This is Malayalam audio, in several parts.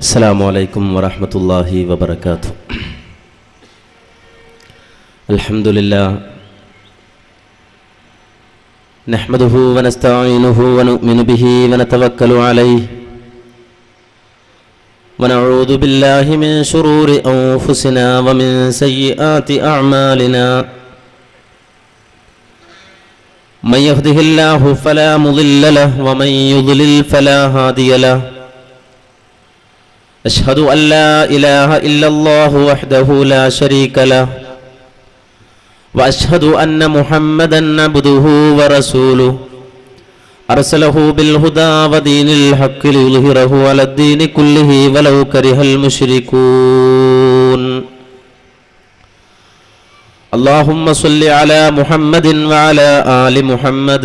السلام عليكم ورحمة الله وبركاته الحمد لله نحمده ونستعينه ونؤمن به ونتوكل عليه ونعوذ بالله من شرور أنفسنا ومن سيئات أعمالنا من يهده الله فلا مضل له ومن يضلل فلا هادي له أشهد أن لا إله إلا الله وحده لا شريك له وأشهد أن محمدا عبده ورسوله أرسله بالهدى ودين الحق ليظهره على الدين كله ولو كره المشركون اللهم صل على محمد وعلى آل محمد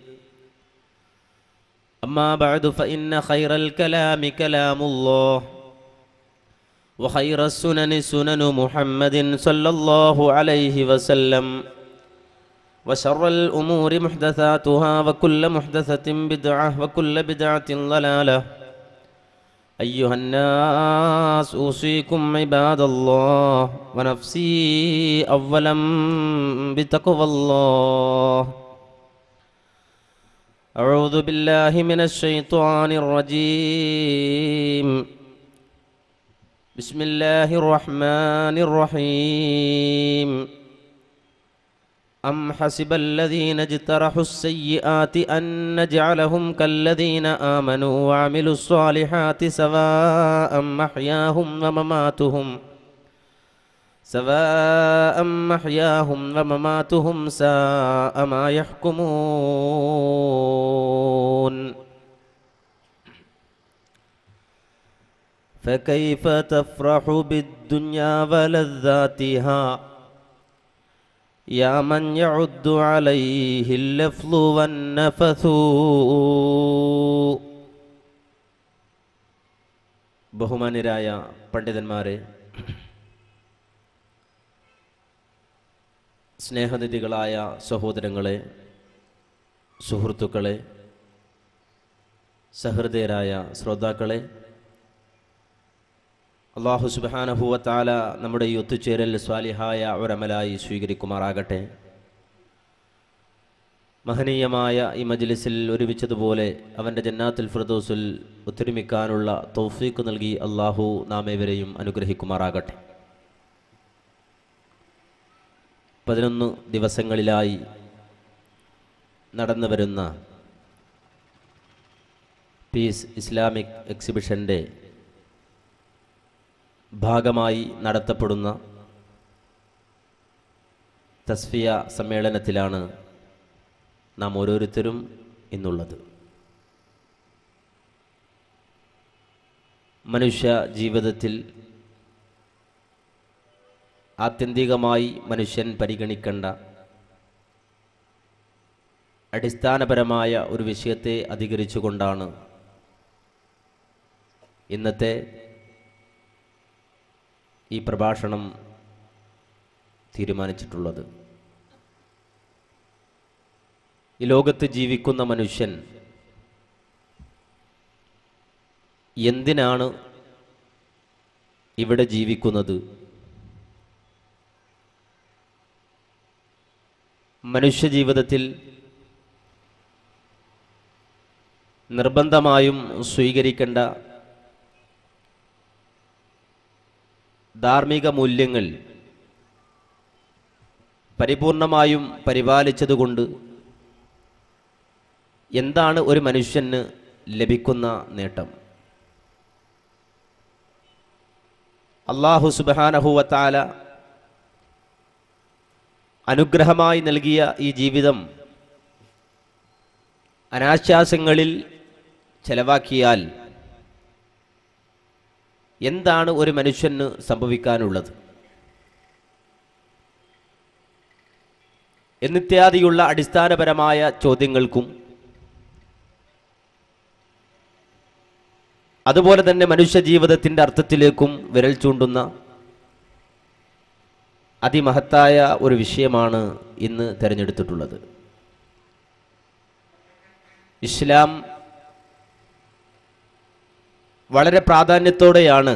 أما بعد فإن خير الكلام كلام الله وخير السنن سنن محمد صلى الله عليه وسلم وشر الأمور محدثاتها وكل محدثة بدعة وكل بدعة ضلالة أيها الناس أوصيكم عباد الله ونفسي أولا بتقوى الله أعوذ بالله من الشيطان الرجيم بسم الله الرحمن الرحيم أم حسب الذين اجترحوا السيئات أن نجعلهم كالذين آمنوا وعملوا الصالحات سواء محياهم ومماتهم ۖ سواء محياهم ومماتهم ساء ما يحكمون فكيف تفرح بالدنيا ولذاتها يا من يعد عليه اللفظ والنفث ബഹുമാന്യരായ പണ്ഡിതന്മാരെ സ്നേഹനിധികളായ സഹോദരങ്ങളെ സുഹൃത്തുക്കളെ സഹൃദയരായ ശ്രോതാക്കളെ അള്ളാഹു സുബാനഹുവത്താല നമ്മുടെ ഈ ഒത്തുചേരൽ സ്വാലിഹായ ഒരമലായി സ്വീകരിക്കുമാറാകട്ടെ മഹനീയമായ ഈ മജ്ലിസിൽ ഒരുമിച്ചതുപോലെ അവൻ്റെ ജന്നാത്തിൽ ഫിർദോസിൽ ഒത്തൊരുമിക്കാനുള്ള തോഫീക്ക് നൽകി അള്ളാഹു നാമേവരെയും അനുഗ്രഹിക്കുമാറാകട്ടെ പതിനൊന്ന് ദിവസങ്ങളിലായി നടന്നു വരുന്ന പീസ് ഇസ്ലാമിക് എക്സിബിഷൻ്റെ ഭാഗമായി നടത്തപ്പെടുന്ന തസ്ഫിയ സമ്മേളനത്തിലാണ് നാം ഓരോരുത്തരും ഇന്നുള്ളത് മനുഷ്യ ജീവിതത്തിൽ ആത്യന്തികമായി മനുഷ്യൻ പരിഗണിക്കേണ്ട അടിസ്ഥാനപരമായ ഒരു വിഷയത്തെ അധികരിച്ചുകൊണ്ടാണ് ഇന്നത്തെ ഈ പ്രഭാഷണം തീരുമാനിച്ചിട്ടുള്ളത് ഈ ലോകത്ത് ജീവിക്കുന്ന മനുഷ്യൻ എന്തിനാണ് ഇവിടെ ജീവിക്കുന്നത് മനുഷ്യജീവിതത്തിൽ നിർബന്ധമായും സ്വീകരിക്കേണ്ട ധാർമ്മിക മൂല്യങ്ങൾ പരിപൂർണമായും പരിപാലിച്ചതുകൊണ്ട് എന്താണ് ഒരു മനുഷ്യന് ലഭിക്കുന്ന നേട്ടം അള്ളാഹു സുബാനഹുവത്താല അനുഗ്രഹമായി നൽകിയ ഈ ജീവിതം അനാശ്വാസങ്ങളിൽ ചെലവാക്കിയാൽ എന്താണ് ഒരു മനുഷ്യന് സംഭവിക്കാനുള്ളത് എന്നിത്യാദിയുള്ള അടിസ്ഥാനപരമായ ചോദ്യങ്ങൾക്കും അതുപോലെ തന്നെ മനുഷ്യ ജീവിതത്തിൻ്റെ അർത്ഥത്തിലേക്കും വിരൽ ചൂണ്ടുന്ന അതിമഹത്തായ ഒരു വിഷയമാണ് ഇന്ന് തിരഞ്ഞെടുത്തിട്ടുള്ളത് ഇസ്ലാം വളരെ പ്രാധാന്യത്തോടെയാണ്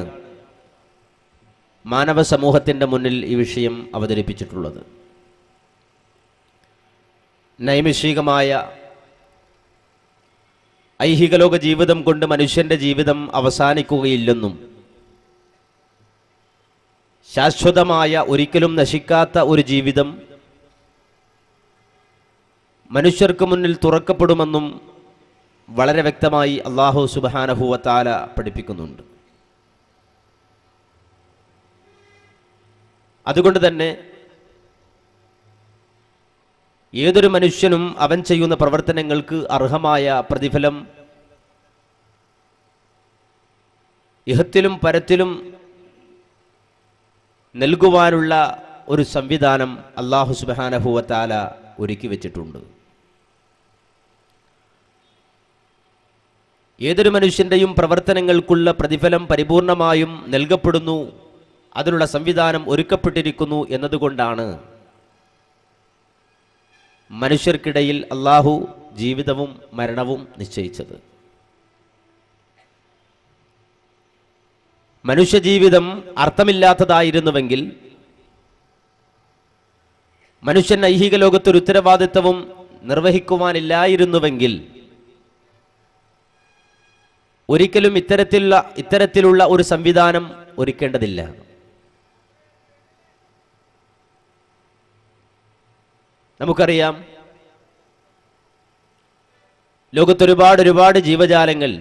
മാനവ സമൂഹത്തിൻ്റെ മുന്നിൽ ഈ വിഷയം അവതരിപ്പിച്ചിട്ടുള്ളത് നൈമിഷികമായ ഐഹികലോക ജീവിതം കൊണ്ട് മനുഷ്യൻ്റെ ജീവിതം അവസാനിക്കുകയില്ലെന്നും ശാശ്വതമായ ഒരിക്കലും നശിക്കാത്ത ഒരു ജീവിതം മനുഷ്യർക്ക് മുന്നിൽ തുറക്കപ്പെടുമെന്നും വളരെ വ്യക്തമായി അള്ളാഹു സുബാനഹുവത്താല പഠിപ്പിക്കുന്നുണ്ട് അതുകൊണ്ട് തന്നെ ഏതൊരു മനുഷ്യനും അവൻ ചെയ്യുന്ന പ്രവർത്തനങ്ങൾക്ക് അർഹമായ പ്രതിഫലം ഇഹത്തിലും പരത്തിലും നൽകുവാനുള്ള ഒരു സംവിധാനം അള്ളാഹു സുബാനഹുവത്താല ഒരുക്കി വച്ചിട്ടുണ്ട് ഏതൊരു മനുഷ്യൻ്റെയും പ്രവർത്തനങ്ങൾക്കുള്ള പ്രതിഫലം പരിപൂർണമായും നൽകപ്പെടുന്നു അതിനുള്ള സംവിധാനം ഒരുക്കപ്പെട്ടിരിക്കുന്നു എന്നതുകൊണ്ടാണ് മനുഷ്യർക്കിടയിൽ അള്ളാഹു ജീവിതവും മരണവും നിശ്ചയിച്ചത് മനുഷ്യജീവിതം അർത്ഥമില്ലാത്തതായിരുന്നുവെങ്കിൽ മനുഷ്യൻ ഐഹിക ലോകത്തൊരു ഉത്തരവാദിത്വവും നിർവഹിക്കുവാനില്ലായിരുന്നുവെങ്കിൽ ഒരിക്കലും ഇത്തരത്തിലുള്ള ഇത്തരത്തിലുള്ള ഒരു സംവിധാനം ഒരുക്കേണ്ടതില്ല നമുക്കറിയാം ലോകത്തൊരുപാട് ഒരുപാട് ഒരുപാട് ജീവജാലങ്ങൾ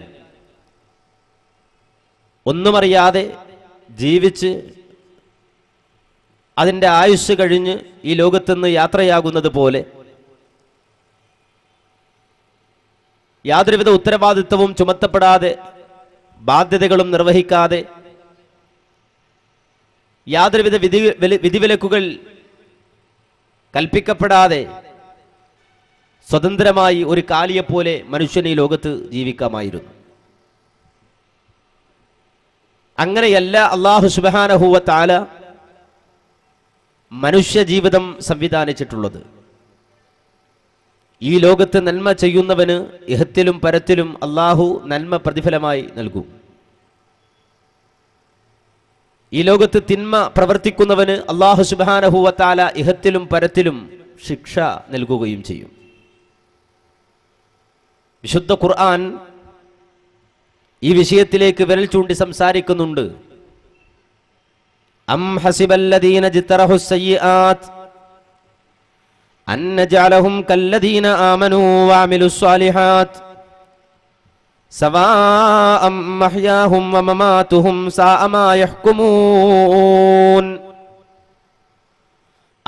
ഒന്നുമറിയാതെ ജീവിച്ച് അതിൻ്റെ ആയുസ് കഴിഞ്ഞ് ഈ ലോകത്തുനിന്ന് യാത്രയാകുന്നത് പോലെ യാതൊരുവിധ ഉത്തരവാദിത്വവും ചുമത്തപ്പെടാതെ ബാധ്യതകളും നിർവഹിക്കാതെ യാതൊരുവിധ വിധി വിധിവിലക്കുകൾ കൽപ്പിക്കപ്പെടാതെ സ്വതന്ത്രമായി ഒരു കാലിയെപ്പോലെ മനുഷ്യൻ ഈ ലോകത്ത് ജീവിക്കാമായിരുന്നു അങ്ങനെയല്ല അള്ളാഹു സുബാനഹുവ മനുഷ്യ ജീവിതം സംവിധാനിച്ചിട്ടുള്ളത് ഈ ലോകത്ത് നന്മ ചെയ്യുന്നവന് ഇഹത്തിലും പരത്തിലും അള്ളാഹു നന്മ പ്രതിഫലമായി നൽകും ഈ ലോകത്ത് തിന്മ പ്രവർത്തിക്കുന്നവന് അള്ളാഹു സുബാനഹുവത്താല ഇഹത്തിലും പരത്തിലും ശിക്ഷ നൽകുകയും ചെയ്യും വിശുദ്ധ ഖുർആൻ ഈ വിഷയത്തിലേക്ക് വിരൽ ചൂണ്ടി സംസാരിക്കുന്നുണ്ട് അം ഹസിബല്ലദീന സയ്യിആത്ത് അന്നജാലഹും കല്ലദീന ആമനു മഹ്യാഹും വമമാതുഹും യഹ്കുമൂൻ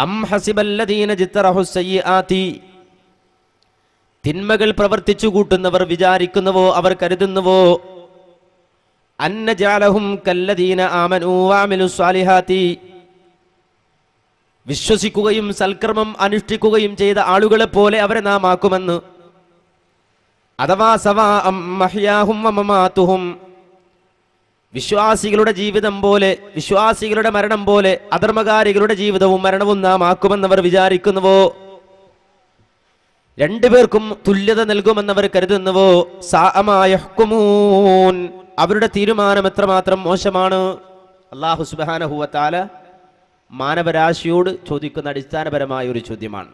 അം ഹസിബല്ലദീന തിന്മകൾ പ്രവർത്തിച്ചു കൂട്ടുന്നവർ വിചാരിക്കുന്നുവോ അവർ കരുതുന്നുവോ കല്ലദീന വിശ്വസിക്കുകയും സൽക്രമം അനുഷ്ഠിക്കുകയും ചെയ്ത ആളുകളെ പോലെ അവരെ നാം ആക്കുമെന്ന് വിശ്വാസികളുടെ ജീവിതം പോലെ വിശ്വാസികളുടെ മരണം പോലെ അധർമ്മകാരികളുടെ ജീവിതവും മരണവും നാം ആക്കുമെന്നവർ വിചാരിക്കുന്നുവോ രണ്ടുപേർക്കും തുല്യത നൽകുമെന്നവർ കരുതുന്നുവോ സാ അവരുടെ തീരുമാനം എത്രമാത്രം മോശമാണ് അള്ളാഹു സുബാനഹുവത്താല മാനവരാശിയോട് ചോദിക്കുന്ന അടിസ്ഥാനപരമായ ഒരു ചോദ്യമാണ്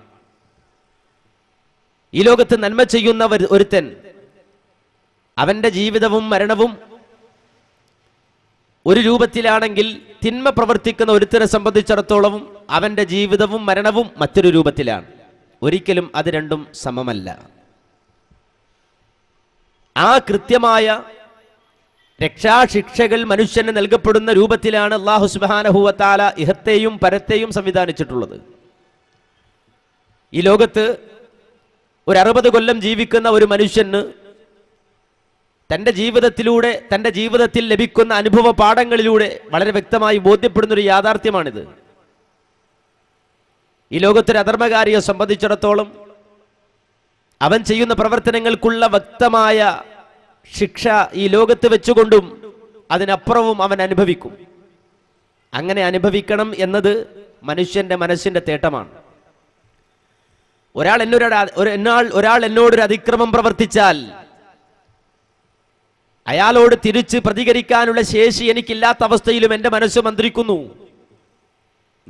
ഈ ലോകത്ത് നന്മ ചെയ്യുന്ന ഒരുത്തൻ അവന്റെ ജീവിതവും മരണവും ഒരു രൂപത്തിലാണെങ്കിൽ തിന്മ പ്രവർത്തിക്കുന്ന ഒരുത്തനെ സംബന്ധിച്ചിടത്തോളം അവന്റെ ജീവിതവും മരണവും മറ്റൊരു രൂപത്തിലാണ് ഒരിക്കലും അത് രണ്ടും സമമല്ല ആ കൃത്യമായ രക്ഷാശിക്ഷകൾ മനുഷ്യന് നൽകപ്പെടുന്ന രൂപത്തിലാണ് അള്ളാഹു സുബാനഹുവത്താല ഇഹത്തെയും പരത്തെയും സംവിധാനിച്ചിട്ടുള്ളത് ഈ ലോകത്ത് ഒരു അറുപത് കൊല്ലം ജീവിക്കുന്ന ഒരു മനുഷ്യന് തൻ്റെ ജീവിതത്തിലൂടെ തൻ്റെ ജീവിതത്തിൽ ലഭിക്കുന്ന അനുഭവ പാഠങ്ങളിലൂടെ വളരെ വ്യക്തമായി ബോധ്യപ്പെടുന്നൊരു യാഥാർത്ഥ്യമാണിത് ഈ ലോകത്തൊരു അധർമ്മകാരിയെ സംബന്ധിച്ചിടത്തോളം അവൻ ചെയ്യുന്ന പ്രവർത്തനങ്ങൾക്കുള്ള വ്യക്തമായ ശിക്ഷ ഈ ലോകത്ത് വെച്ചുകൊണ്ടും അതിനപ്പുറവും അവൻ അനുഭവിക്കും അങ്ങനെ അനുഭവിക്കണം എന്നത് മനുഷ്യന്റെ മനസ്സിന്റെ തേട്ടമാണ് ഒരാൾ എന്നൊരു എന്നാൾ ഒരാൾ എന്നോടൊരു അതിക്രമം പ്രവർത്തിച്ചാൽ അയാളോട് തിരിച്ച് പ്രതികരിക്കാനുള്ള ശേഷി എനിക്കില്ലാത്ത അവസ്ഥയിലും എൻ്റെ മനസ്സ് മന്ത്രിക്കുന്നു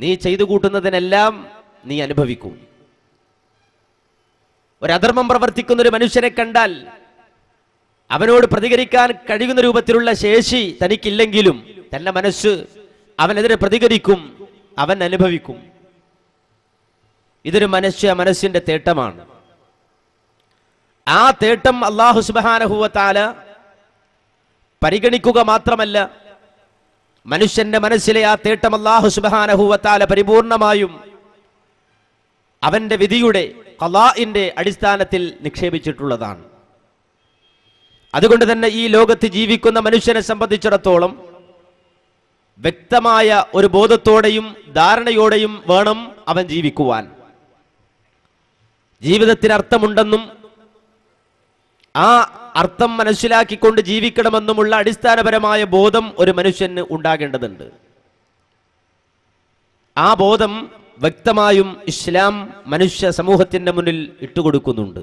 നീ ചെയ്തു കൂട്ടുന്നതിനെല്ലാം നീ അനുഭവിക്കും ഒരധർമ്മം പ്രവർത്തിക്കുന്ന ഒരു മനുഷ്യനെ കണ്ടാൽ അവനോട് പ്രതികരിക്കാൻ കഴിയുന്ന രൂപത്തിലുള്ള ശേഷി തനിക്കില്ലെങ്കിലും തന്റെ മനസ്സ് അവനെതിരെ പ്രതികരിക്കും അവൻ അനുഭവിക്കും ഇതൊരു മനുഷ്യ മനസ്സിന്റെ തേട്ടമാണ് ആ തേട്ടം അള്ളാഹു സുബാനഹുവത്താല പരിഗണിക്കുക മാത്രമല്ല മനുഷ്യന്റെ മനസ്സിലെ ആ തേട്ടം അള്ളാഹു സുബാനഹുവത്താല പരിപൂർണമായും അവന്റെ വിധിയുടെ കലാഇന്റെ അടിസ്ഥാനത്തിൽ നിക്ഷേപിച്ചിട്ടുള്ളതാണ് അതുകൊണ്ട് തന്നെ ഈ ലോകത്ത് ജീവിക്കുന്ന മനുഷ്യനെ സംബന്ധിച്ചിടത്തോളം വ്യക്തമായ ഒരു ബോധത്തോടെയും ധാരണയോടെയും വേണം അവൻ ജീവിക്കുവാൻ ജീവിതത്തിന് അർത്ഥമുണ്ടെന്നും ആ അർത്ഥം മനസ്സിലാക്കിക്കൊണ്ട് ജീവിക്കണമെന്നുമുള്ള അടിസ്ഥാനപരമായ ബോധം ഒരു മനുഷ്യന് ഉണ്ടാകേണ്ടതുണ്ട് ആ ബോധം വ്യക്തമായും ഇസ്ലാം മനുഷ്യ സമൂഹത്തിൻ്റെ മുന്നിൽ ഇട്ടുകൊടുക്കുന്നുണ്ട്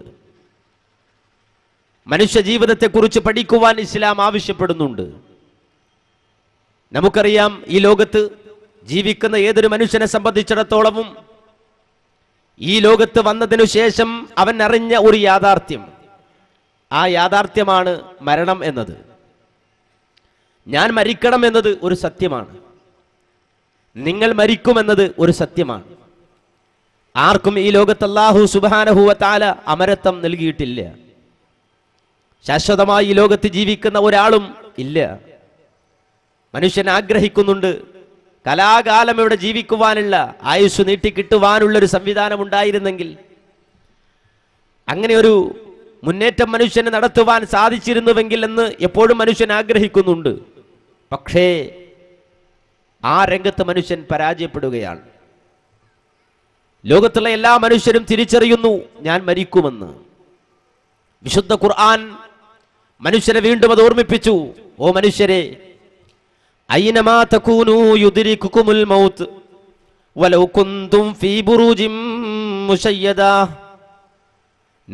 മനുഷ്യ ജീവിതത്തെക്കുറിച്ച് പഠിക്കുവാൻ ഇസ്ലാം ആവശ്യപ്പെടുന്നുണ്ട് നമുക്കറിയാം ഈ ലോകത്ത് ജീവിക്കുന്ന ഏതൊരു മനുഷ്യനെ സംബന്ധിച്ചിടത്തോളവും ഈ ലോകത്ത് വന്നതിനു ശേഷം അവൻ അറിഞ്ഞ ഒരു യാഥാർത്ഥ്യം ആ യാഥാർത്ഥ്യമാണ് മരണം എന്നത് ഞാൻ മരിക്കണം എന്നത് ഒരു സത്യമാണ് നിങ്ങൾ മരിക്കുമെന്നത് ഒരു സത്യമാണ് ആർക്കും ഈ ലോകത്ത് അള്ളാഹു സുബാനഹുവ താല അമരത്വം നൽകിയിട്ടില്ല ശാശ്വതമായി ഈ ലോകത്ത് ജീവിക്കുന്ന ഒരാളും ഇല്ല മനുഷ്യൻ ആഗ്രഹിക്കുന്നുണ്ട് കലാകാലം ഇവിടെ ജീവിക്കുവാനുള്ള ആയുസ് ഒരു സംവിധാനം ഉണ്ടായിരുന്നെങ്കിൽ അങ്ങനെ ഒരു മുന്നേറ്റം മനുഷ്യന് നടത്തുവാൻ സാധിച്ചിരുന്നുവെങ്കിൽ എന്ന് എപ്പോഴും മനുഷ്യൻ ആഗ്രഹിക്കുന്നുണ്ട് പക്ഷേ ആ രംഗത്ത് മനുഷ്യൻ പരാജയപ്പെടുകയാണ് ലോകത്തുള്ള എല്ലാ മനുഷ്യരും തിരിച്ചറിയുന്നു ഞാൻ മരിക്കുമെന്ന് വിശുദ്ധ ഖുർആൻ മനുഷ്യരെ വീണ്ടും അത് ഓർമ്മിപ്പിച്ചു ഓ മനുഷ്യരെ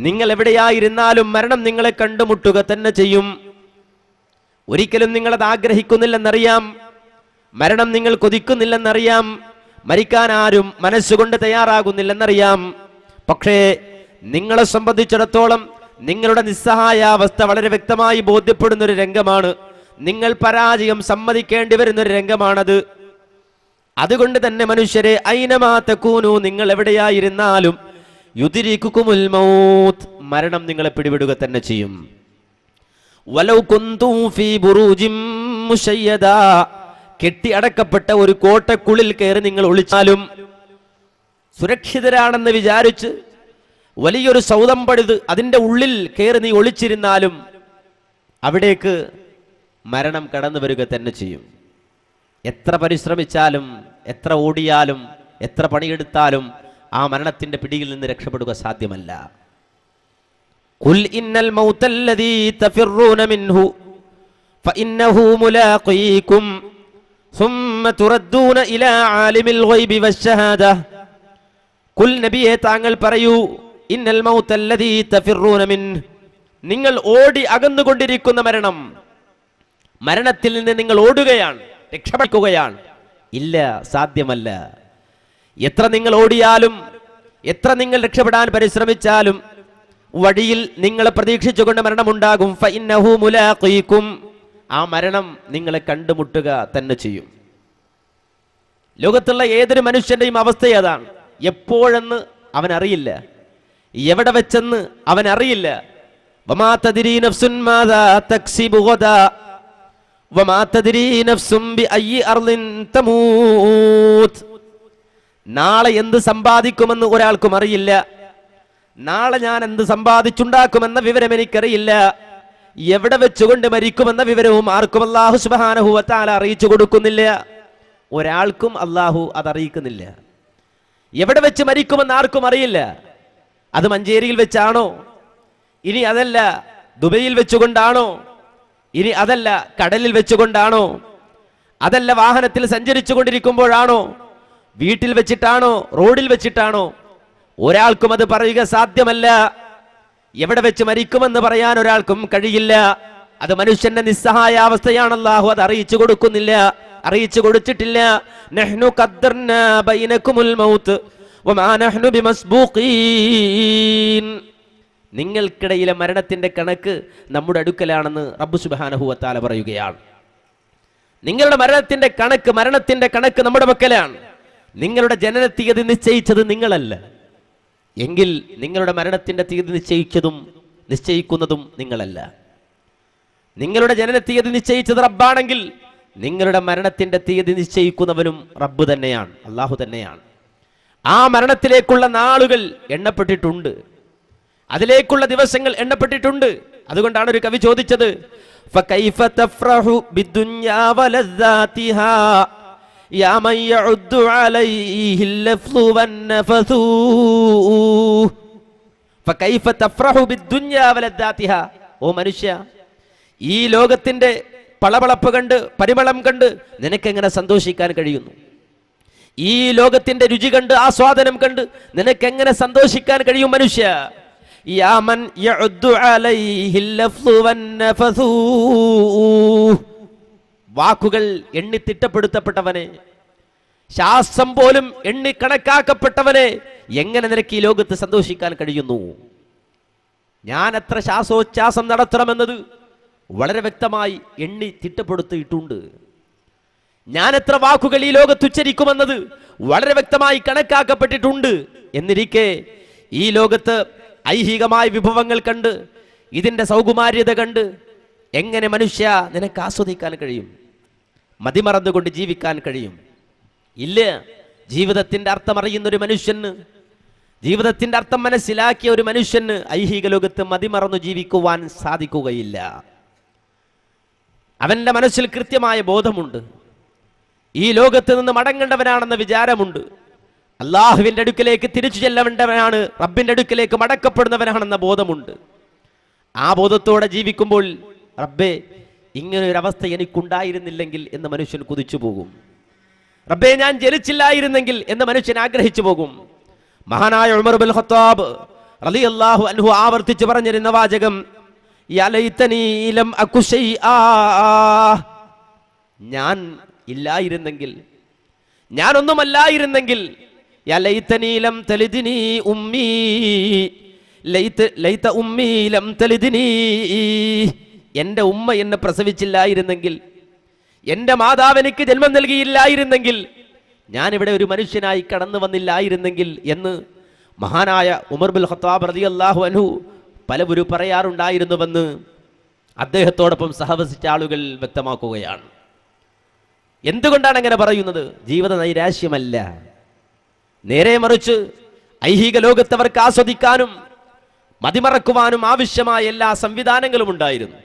നിങ്ങൾ എവിടെയായിരുന്നാലും മരണം നിങ്ങളെ കണ്ടുമുട്ടുക തന്നെ ചെയ്യും ഒരിക്കലും നിങ്ങളത് ആഗ്രഹിക്കുന്നില്ലെന്നറിയാം മരണം നിങ്ങൾ കൊതിക്കുന്നില്ലെന്നറിയാം മരിക്കാൻ ആരും മനസ്സുകൊണ്ട് തയ്യാറാകുന്നില്ലെന്നറിയാം പക്ഷേ നിങ്ങളെ സംബന്ധിച്ചിടത്തോളം നിങ്ങളുടെ നിസ്സഹായാവസ്ഥ വളരെ വ്യക്തമായി ബോധ്യപ്പെടുന്ന ഒരു രംഗമാണ് നിങ്ങൾ പരാജയം സമ്മതിക്കേണ്ടി വരുന്ന ഒരു രംഗമാണത് അതുകൊണ്ട് തന്നെ മനുഷ്യരെ ഐനമാത്തക്കൂനു നിങ്ങൾ എവിടെയായിരുന്നാലും യുതിരിക്കുമുൽ മൗത്ത് മരണം നിങ്ങളെ പിടിവിടുക തന്നെ ചെയ്യും കെട്ടി അടക്കപ്പെട്ട ഒരു കോട്ടക്കുള്ളിൽ കയറി നിങ്ങൾ ഒളിച്ചാലും സുരക്ഷിതരാണെന്ന് വിചാരിച്ച് വലിയൊരു സൗദം പഴുത് അതിൻ്റെ ഉള്ളിൽ കയറി നീ ഒളിച്ചിരുന്നാലും അവിടേക്ക് മരണം കടന്നു വരിക തന്നെ ചെയ്യും എത്ര പരിശ്രമിച്ചാലും എത്ര ഓടിയാലും എത്ര പണിയെടുത്താലും ആ മരണത്തിന്റെ പിടിയിൽ നിന്ന് രക്ഷപ്പെടുക സാധ്യമല്ല قل താങ്കൾ പറയൂ ഇന്നൽ മൗത്തല്ലതീ മിൻ നിങ്ങൾ ഓടി അകന്നുകൊണ്ടിരിക്കുന്ന മരണം മരണത്തിൽ നിന്ന് നിങ്ങൾ ഓടുകയാണ് രക്ഷപ്പെടുക്കുകയാണ് ഇല്ല സാധ്യമല്ല എത്ര നിങ്ങൾ ഓടിയാലും എത്ര നിങ്ങൾ രക്ഷപ്പെടാൻ പരിശ്രമിച്ചാലും വഴിയിൽ നിങ്ങളെ പ്രതീക്ഷിച്ചുകൊണ്ട് മരണമുണ്ടാകും മുലാഖീക്കും ആ മരണം നിങ്ങളെ കണ്ടുമുട്ടുക തന്നെ ചെയ്യും ലോകത്തുള്ള ഏതൊരു മനുഷ്യന്റെയും അവസ്ഥ ഏതാണ് എപ്പോഴെന്ന് അവനറിയില്ല എവിടെ വെച്ചെന്ന് അവൻ അറിയില്ല നാളെ എന്ത് സമ്പാദിക്കുമെന്ന് ഒരാൾക്കും അറിയില്ല നാളെ ഞാൻ എന്ത് സമ്പാദിച്ചുണ്ടാക്കുമെന്ന വിവരം എനിക്കറിയില്ല എവിടെ വെച്ചുകൊണ്ട് മരിക്കുമെന്ന വിവരവും ആർക്കും അള്ളാഹു സുബാനഹുവത്താല അറിയിച്ചു കൊടുക്കുന്നില്ല ഒരാൾക്കും അള്ളാഹു അതറിയിക്കുന്നില്ല എവിടെ വെച്ച് മരിക്കുമെന്ന് ആർക്കും അറിയില്ല അത് മഞ്ചേരിയിൽ വെച്ചാണോ ഇനി അതല്ല ദുബൈയിൽ വെച്ചുകൊണ്ടാണോ ഇനി അതല്ല കടലിൽ വെച്ചുകൊണ്ടാണോ അതല്ല വാഹനത്തിൽ സഞ്ചരിച്ചു കൊണ്ടിരിക്കുമ്പോഴാണോ വീട്ടിൽ വെച്ചിട്ടാണോ റോഡിൽ വെച്ചിട്ടാണോ ഒരാൾക്കും അത് പറയുക സാധ്യമല്ല എവിടെ വെച്ച് മരിക്കുമെന്ന് പറയാൻ ഒരാൾക്കും കഴിയില്ല അത് മനുഷ്യന്റെ നിസ്സഹായാവസ്ഥയാണ് അള്ളാഹു അത് അറിയിച്ചു കൊടുക്കുന്നില്ല അറിയിച്ചു കൊടുത്തിട്ടില്ല നെഹ്നു കദ്ദർന ബൈനക്കുമുൽ മൗത്ത് നിങ്ങൾക്കിടയിലെ മരണത്തിന്റെ കണക്ക് നമ്മുടെ അടുക്കലാണെന്ന് റബ്ബു സുബാനഹുവത്താല പറയുകയാണ് നിങ്ങളുടെ മരണത്തിന്റെ കണക്ക് മരണത്തിന്റെ കണക്ക് നമ്മുടെ പക്കലാണ് നിങ്ങളുടെ ജനന തീയതി നിശ്ചയിച്ചത് നിങ്ങളല്ല എങ്കിൽ നിങ്ങളുടെ മരണത്തിന്റെ തീയതി നിശ്ചയിച്ചതും നിശ്ചയിക്കുന്നതും നിങ്ങളല്ല നിങ്ങളുടെ ജനന തീയതി നിശ്ചയിച്ചത് റബ്ബാണെങ്കിൽ നിങ്ങളുടെ മരണത്തിന്റെ തീയതി നിശ്ചയിക്കുന്നവനും റബ്ബ് തന്നെയാണ് അള്ളാഹു തന്നെയാണ് ആ മരണത്തിലേക്കുള്ള നാളുകൾ എണ്ണപ്പെട്ടിട്ടുണ്ട് അതിലേക്കുള്ള ദിവസങ്ങൾ എണ്ണപ്പെട്ടിട്ടുണ്ട് അതുകൊണ്ടാണ് ഒരു കവി ചോദിച്ചത് ഓ മനുഷ്യ ഈ ലോകത്തിന്റെ പളപളപ്പ് കണ്ട് പരിമളം കണ്ട് നിനക്കെങ്ങനെ സന്തോഷിക്കാൻ കഴിയുന്നു ഈ ലോകത്തിന്റെ രുചി കണ്ട് ആസ്വാദനം കണ്ട് നിനക്ക് എങ്ങനെ സന്തോഷിക്കാൻ കഴിയും മനുഷ്യ വാക്കുകൾ എണ്ണി തിട്ടപ്പെടുത്തപ്പെട്ടവനെ ശ്വാസം പോലും എണ്ണി കണക്കാക്കപ്പെട്ടവനെ എങ്ങനെ നിനക്ക് ഈ ലോകത്ത് സന്തോഷിക്കാൻ കഴിയുന്നു ഞാൻ എത്ര ശ്വാസോച്ഛാസം നടത്തണമെന്നത് വളരെ വ്യക്തമായി എണ്ണി തിട്ടപ്പെടുത്തിയിട്ടുണ്ട് ഞാൻ എത്ര വാക്കുകൾ ഈ ലോകത്ത് ഉച്ചരിക്കുമെന്നത് വളരെ വ്യക്തമായി കണക്കാക്കപ്പെട്ടിട്ടുണ്ട് എന്നിരിക്കെ ഈ ലോകത്ത് ഐഹികമായ വിഭവങ്ങൾ കണ്ട് ഇതിൻ്റെ സൗകുമാര്യത കണ്ട് എങ്ങനെ മനുഷ്യ നിനക്ക് ആസ്വദിക്കാൻ കഴിയും മതിമറന്നുകൊണ്ട് ജീവിക്കാൻ കഴിയും ഇല്ല ജീവിതത്തിൻ്റെ അറിയുന്ന ഒരു മനുഷ്യന് ജീവിതത്തിൻ്റെ അർത്ഥം മനസ്സിലാക്കിയ ഒരു മനുഷ്യന് ഐഹിക ലോകത്ത് മതിമറന്നു ജീവിക്കുവാൻ സാധിക്കുകയില്ല അവൻ്റെ മനസ്സിൽ കൃത്യമായ ബോധമുണ്ട് ഈ ലോകത്ത് നിന്ന് മടങ്ങേണ്ടവനാണെന്ന വിചാരമുണ്ട് അള്ളാഹുവിന്റെ അടുക്കലേക്ക് തിരിച്ചു ചെല്ലവേണ്ടവനാണ് റബ്ബിന്റെ അടുക്കലേക്ക് മടക്കപ്പെടുന്നവനാണെന്ന ബോധമുണ്ട് ആ ബോധത്തോടെ ജീവിക്കുമ്പോൾ റബ്ബേ ഇങ്ങനൊരവസ്ഥ എനിക്കുണ്ടായിരുന്നില്ലെങ്കിൽ എന്ന് മനുഷ്യൻ കുതിച്ചു പോകും റബ്ബെ ഞാൻ ജനിച്ചില്ലായിരുന്നെങ്കിൽ എന്ന് മനുഷ്യൻ ആഗ്രഹിച്ചു പോകും മഹാനായ ഉമർ ബുൽ ഖത്താബ് റലി അള്ളാഹു അൻഹു ആവർത്തിച്ചു പറഞ്ഞിരുന്ന വാചകം ഞാൻ ഇല്ലായിരുന്നെങ്കിൽ ഞാനൊന്നുമല്ലായിരുന്നെങ്കിൽ എന്റെ ഉമ്മീ ഉമ്മീലം ഉമ്മ എന്നെ പ്രസവിച്ചില്ലായിരുന്നെങ്കിൽ എന്റെ മാതാവിനിക്ക് എനിക്ക് ജന്മം നൽകിയില്ലായിരുന്നെങ്കിൽ ഞാനിവിടെ ഒരു മനുഷ്യനായി കടന്നു വന്നില്ലായിരുന്നെങ്കിൽ എന്ന് മഹാനായ ഉമർ ബുൽ ഖത്താബ് റതി അള്ളാഹു അനു പലവരും പറയാറുണ്ടായിരുന്നുവെന്ന് അദ്ദേഹത്തോടൊപ്പം സഹവസിച്ച ആളുകൾ വ്യക്തമാക്കുകയാണ് എന്തുകൊണ്ടാണ് അങ്ങനെ പറയുന്നത് ജീവിത നൈരാശ്യമല്ല നേരെ മറിച്ച് ഐഹിക ലോകത്ത് അവർക്ക് ആസ്വദിക്കാനും മതിമറക്കുവാനും ആവശ്യമായ എല്ലാ സംവിധാനങ്ങളും ഉണ്ടായിരുന്നു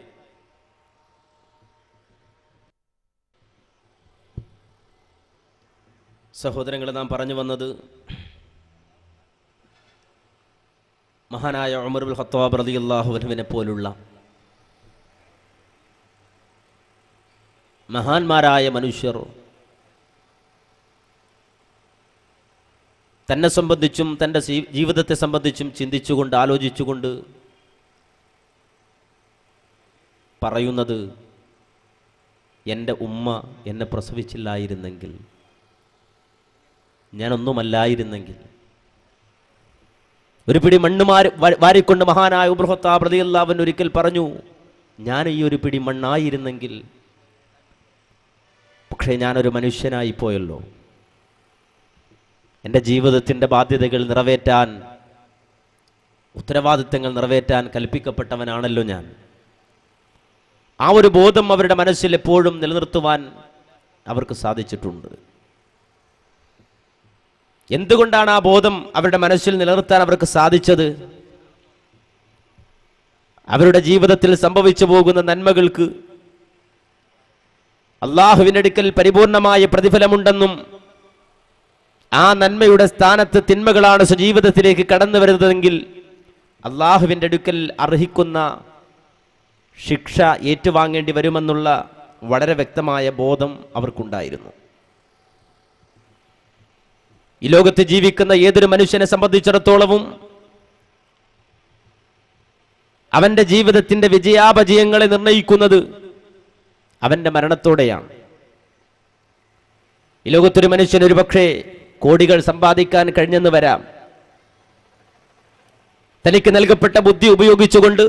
സഹോദരങ്ങൾ നാം പറഞ്ഞു വന്നത് മഹാനായ ഉമർ ഉൽ ഖത്താബ് റതിയുല്ലാഹുവിനെ പോലുള്ള മഹാന്മാരായ മനുഷ്യർ തന്നെ സംബന്ധിച്ചും തൻ്റെ ജീവിതത്തെ സംബന്ധിച്ചും ചിന്തിച്ചുകൊണ്ട് ആലോചിച്ചുകൊണ്ട് പറയുന്നത് എൻ്റെ ഉമ്മ എന്നെ പ്രസവിച്ചില്ലായിരുന്നെങ്കിൽ ഞാനൊന്നുമല്ലായിരുന്നെങ്കിൽ ഒരു പിടി മണ്ണ് മാറി വാരിക്കൊണ്ട് മഹാനായ ഉപൃഹത്താ പ്രതിയല്ലാവൻ ഒരിക്കൽ പറഞ്ഞു ഞാൻ ഈ ഒരു പിടി മണ്ണായിരുന്നെങ്കിൽ പക്ഷേ ഞാനൊരു മനുഷ്യനായി പോയല്ലോ എൻ്റെ ജീവിതത്തിൻ്റെ ബാധ്യതകൾ നിറവേറ്റാൻ ഉത്തരവാദിത്തങ്ങൾ നിറവേറ്റാൻ കൽപ്പിക്കപ്പെട്ടവനാണല്ലോ ഞാൻ ആ ഒരു ബോധം അവരുടെ മനസ്സിൽ എപ്പോഴും നിലനിർത്തുവാൻ അവർക്ക് സാധിച്ചിട്ടുണ്ട് എന്തുകൊണ്ടാണ് ആ ബോധം അവരുടെ മനസ്സിൽ നിലനിർത്താൻ അവർക്ക് സാധിച്ചത് അവരുടെ ജീവിതത്തിൽ സംഭവിച്ചു പോകുന്ന നന്മകൾക്ക് അള്ളാഹുവിനടുക്കൽ അടുക്കൽ പരിപൂർണമായ പ്രതിഫലമുണ്ടെന്നും ആ നന്മയുടെ സ്ഥാനത്ത് തിന്മകളാണ് സുജീവിതത്തിലേക്ക് കടന്നു വരുന്നതെങ്കിൽ അള്ളാഹുവിൻ്റെ അടുക്കൽ അർഹിക്കുന്ന ശിക്ഷ ഏറ്റുവാങ്ങേണ്ടി വരുമെന്നുള്ള വളരെ വ്യക്തമായ ബോധം അവർക്കുണ്ടായിരുന്നു ഈ ലോകത്ത് ജീവിക്കുന്ന ഏതൊരു മനുഷ്യനെ സംബന്ധിച്ചിടത്തോളവും അവന്റെ ജീവിതത്തിന്റെ വിജയാപജയങ്ങളെ നിർണയിക്കുന്നത് അവൻ്റെ മരണത്തോടെയാണ് ഈ ലോകത്തൊരു മനുഷ്യൻ ഒരു പക്ഷേ കോടികൾ സമ്പാദിക്കാൻ കഴിഞ്ഞെന്ന് വരാം തനിക്ക് നൽകപ്പെട്ട ബുദ്ധി ഉപയോഗിച്ചുകൊണ്ട്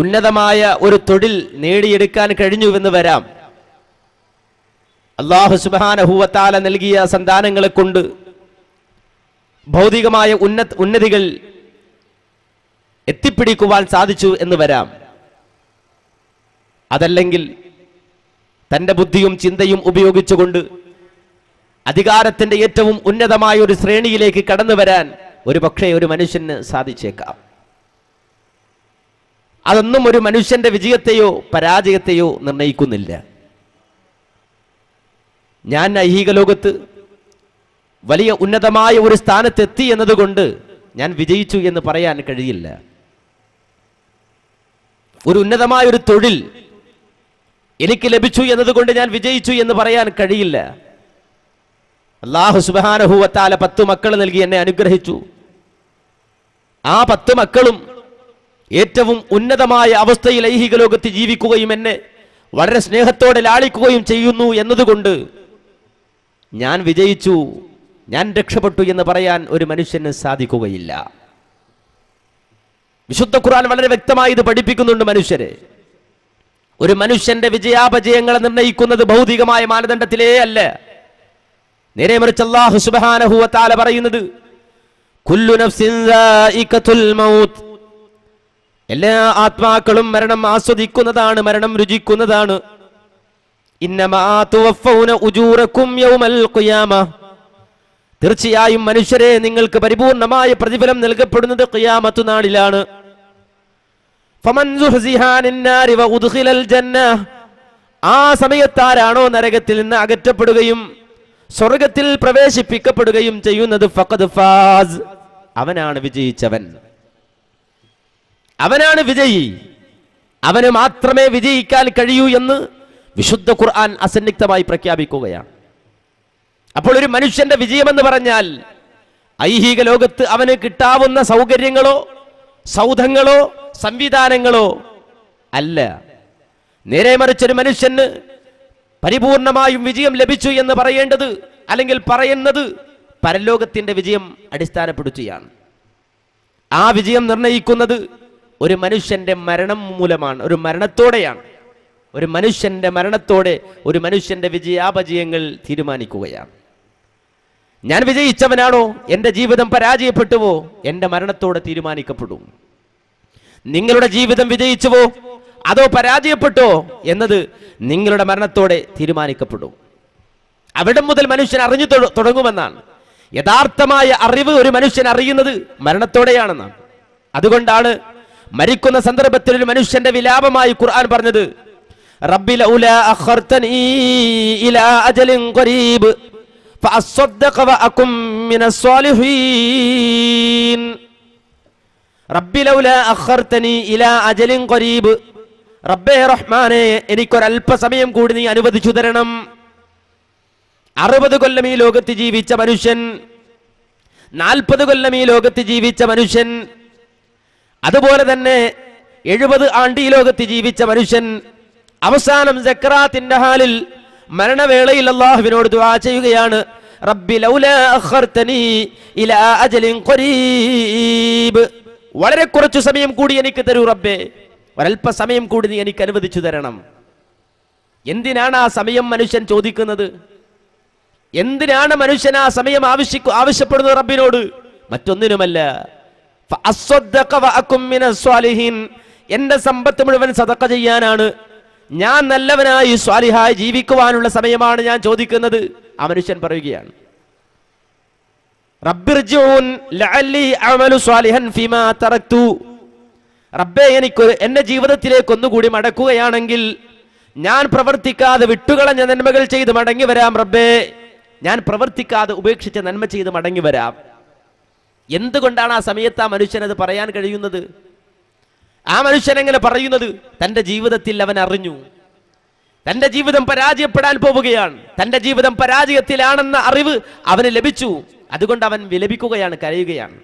ഉന്നതമായ ഒരു തൊഴിൽ നേടിയെടുക്കാൻ കഴിഞ്ഞുവെന്ന് വരാം അള്ളാഹു സുബാനഹൂവത്താല നൽകിയ സന്താനങ്ങളെ കൊണ്ട് ഭൗതികമായ ഉന്നതികൾ എത്തിപ്പിടിക്കുവാൻ സാധിച്ചു എന്ന് വരാം അതല്ലെങ്കിൽ തൻ്റെ ബുദ്ധിയും ചിന്തയും ഉപയോഗിച്ചുകൊണ്ട് അധികാരത്തിൻ്റെ ഏറ്റവും ഉന്നതമായ ഒരു ശ്രേണിയിലേക്ക് കടന്നു വരാൻ ഒരു പക്ഷേ ഒരു മനുഷ്യന് സാധിച്ചേക്കാം അതൊന്നും ഒരു മനുഷ്യന്റെ വിജയത്തെയോ പരാജയത്തെയോ നിർണ്ണയിക്കുന്നില്ല ഞാൻ ഐഹിക ലോകത്ത് വലിയ ഉന്നതമായ ഒരു സ്ഥാനത്തെത്തി എന്നതുകൊണ്ട് ഞാൻ വിജയിച്ചു എന്ന് പറയാൻ കഴിയില്ല ഒരു ഉന്നതമായ ഒരു തൊഴിൽ എനിക്ക് ലഭിച്ചു എന്നതുകൊണ്ട് ഞാൻ വിജയിച്ചു എന്ന് പറയാൻ കഴിയില്ല അള്ളാഹു സുബാനഹുവത്താല പത്തു മക്കൾ നൽകി എന്നെ അനുഗ്രഹിച്ചു ആ പത്ത് മക്കളും ഏറ്റവും ഉന്നതമായ അവസ്ഥയിൽ ഐഹിക ലോകത്ത് ജീവിക്കുകയും എന്നെ വളരെ സ്നേഹത്തോടെ ലാളിക്കുകയും ചെയ്യുന്നു എന്നതുകൊണ്ട് ഞാൻ വിജയിച്ചു ഞാൻ രക്ഷപ്പെട്ടു എന്ന് പറയാൻ ഒരു മനുഷ്യന് സാധിക്കുകയില്ല വിശുദ്ധ ഖുർആൻ വളരെ വ്യക്തമായി ഇത് പഠിപ്പിക്കുന്നുണ്ട് മനുഷ്യരെ ഒരു മനുഷ്യന്റെ വിജയാപജയങ്ങളെ നിർണ്ണയിക്കുന്നത് ഭൗതികമായ മാനദണ്ഡത്തിലേ അല്ല നേരെ മറിച്ച് അള്ളാഹു സുബാനഹുവത്താല പറയുന്നത് എല്ലാ ആത്മാക്കളും മരണം ആസ്വദിക്കുന്നതാണ് മരണം രുചിക്കുന്നതാണ് തീർച്ചയായും മനുഷ്യരെ നിങ്ങൾക്ക് പരിപൂർണമായ പ്രതിഫലം നൽകപ്പെടുന്നത് ഖിയാമത്തു നാളിലാണ് ആ സമയത്ത് ആരാണോ നരകത്തിൽ നിന്ന് അകറ്റപ്പെടുകയും സ്വർഗത്തിൽ പ്രവേശിപ്പിക്കപ്പെടുകയും ചെയ്യുന്നത് ഫഖദ് ഫാസ് അവനാണ് വിജയിച്ചവൻ അവനാണ് വിജയി അവന് മാത്രമേ വിജയിക്കാൻ കഴിയൂ എന്ന് വിശുദ്ധ ഖുർആൻ അസന്നിഗ്ധമായി പ്രഖ്യാപിക്കുകയാണ് അപ്പോൾ ഒരു മനുഷ്യന്റെ വിജയമെന്ന് പറഞ്ഞാൽ ഐഹിക ലോകത്ത് അവന് കിട്ടാവുന്ന സൗകര്യങ്ങളോ സൗധങ്ങളോ സംവിധാനങ്ങളോ അല്ല നേരെ മറിച്ചൊരു മനുഷ്യന് പരിപൂർണമായും വിജയം ലഭിച്ചു എന്ന് പറയേണ്ടത് അല്ലെങ്കിൽ പറയുന്നത് പരലോകത്തിന്റെ വിജയം അടിസ്ഥാനപ്പെടുത്തിയാണ് ആ വിജയം നിർണയിക്കുന്നത് ഒരു മനുഷ്യന്റെ മരണം മൂലമാണ് ഒരു മരണത്തോടെയാണ് ഒരു മനുഷ്യന്റെ മരണത്തോടെ ഒരു മനുഷ്യന്റെ വിജയാപജയങ്ങൾ തീരുമാനിക്കുകയാണ് ഞാൻ വിജയിച്ചവനാണോ എൻ്റെ ജീവിതം പരാജയപ്പെട്ടുവോ എൻ്റെ മരണത്തോടെ തീരുമാനിക്കപ്പെടും നിങ്ങളുടെ ജീവിതം വിജയിച്ചുവോ അതോ പരാജയപ്പെട്ടോ എന്നത് നിങ്ങളുടെ മരണത്തോടെ തീരുമാനിക്കപ്പെടും അവിടെ മുതൽ മനുഷ്യൻ അറിഞ്ഞു തുടങ്ങുമെന്നാണ് യഥാർത്ഥമായ അറിവ് ഒരു മനുഷ്യൻ അറിയുന്നത് മരണത്തോടെയാണെന്നാണ് അതുകൊണ്ടാണ് മരിക്കുന്ന സന്ദർഭത്തിൽ ഒരു മനുഷ്യന്റെ വിലാപമായി ഖുർആൻ പറഞ്ഞത് റബ്ബില റബ്ബേ എനിക്കൊരല്പസമയം കൂടി നീ അനുവദിച്ചു തരണം അറുപത് കൊല്ലം ഈ ലോകത്ത് ജീവിച്ച മനുഷ്യൻ നാൽപ്പത് കൊല്ലം ഈ ലോകത്ത് ജീവിച്ച മനുഷ്യൻ അതുപോലെ തന്നെ എഴുപത് ആണ്ട് ഈ ലോകത്ത് ജീവിച്ച മനുഷ്യൻ അവസാനം ജക്രാത്തിന്റെ ഹാലിൽ മരണവേളയിൽ അള്ളാഹുവിനോട് ദുവാ ചെയ്യുകയാണ് റബ്ബി ലൗല അഖർതനി ഇലാ അജലിൻ ഖരീബ് വളരെ കുറച്ചു സമയം കൂടി എനിക്ക് തരൂ റബ്ബേ ഒരൽപ്പസമയം കൂടി നീ എനിക്ക് അനുവദിച്ചു തരണം എന്തിനാണ് ആ സമയം മനുഷ്യൻ ചോദിക്കുന്നത് എന്തിനാണ് മനുഷ്യൻ ആ സമയം ആവശ്യിക്കു ആവശ്യപ്പെടുന്നത് റബ്ബിനോട് മറ്റൊന്നിനുമല്ല എന്റെ സമ്പത്ത് മുഴുവൻ സതക്ക ചെയ്യാനാണ് ഞാൻ നല്ലവനായി സ്വാലിഹായി ജീവിക്കുവാനുള്ള സമയമാണ് ഞാൻ ചോദിക്കുന്നത് ആ മനുഷ്യൻ പറയുകയാണ് റബ്ബെ എനിക്ക് എന്റെ ജീവിതത്തിലേക്ക് ഒന്നുകൂടി മടക്കുകയാണെങ്കിൽ ഞാൻ പ്രവർത്തിക്കാതെ വിട്ടുകളഞ്ഞ നന്മകൾ ചെയ്ത് മടങ്ങി വരാം റബ്ബേ ഞാൻ പ്രവർത്തിക്കാതെ ഉപേക്ഷിച്ച നന്മ ചെയ്ത് മടങ്ങി വരാം എന്തുകൊണ്ടാണ് ആ സമയത്ത് ആ മനുഷ്യനത് പറയാൻ കഴിയുന്നത് ആ മനുഷ്യൻ എങ്ങനെ പറയുന്നത് തൻ്റെ ജീവിതത്തിൽ അവൻ അറിഞ്ഞു തൻ്റെ ജീവിതം പരാജയപ്പെടാൻ പോവുകയാണ് തൻ്റെ ജീവിതം പരാജയത്തിലാണെന്ന അറിവ് അവന് ലഭിച്ചു അതുകൊണ്ട് അവൻ വിലപിക്കുകയാണ് കരയുകയാണ്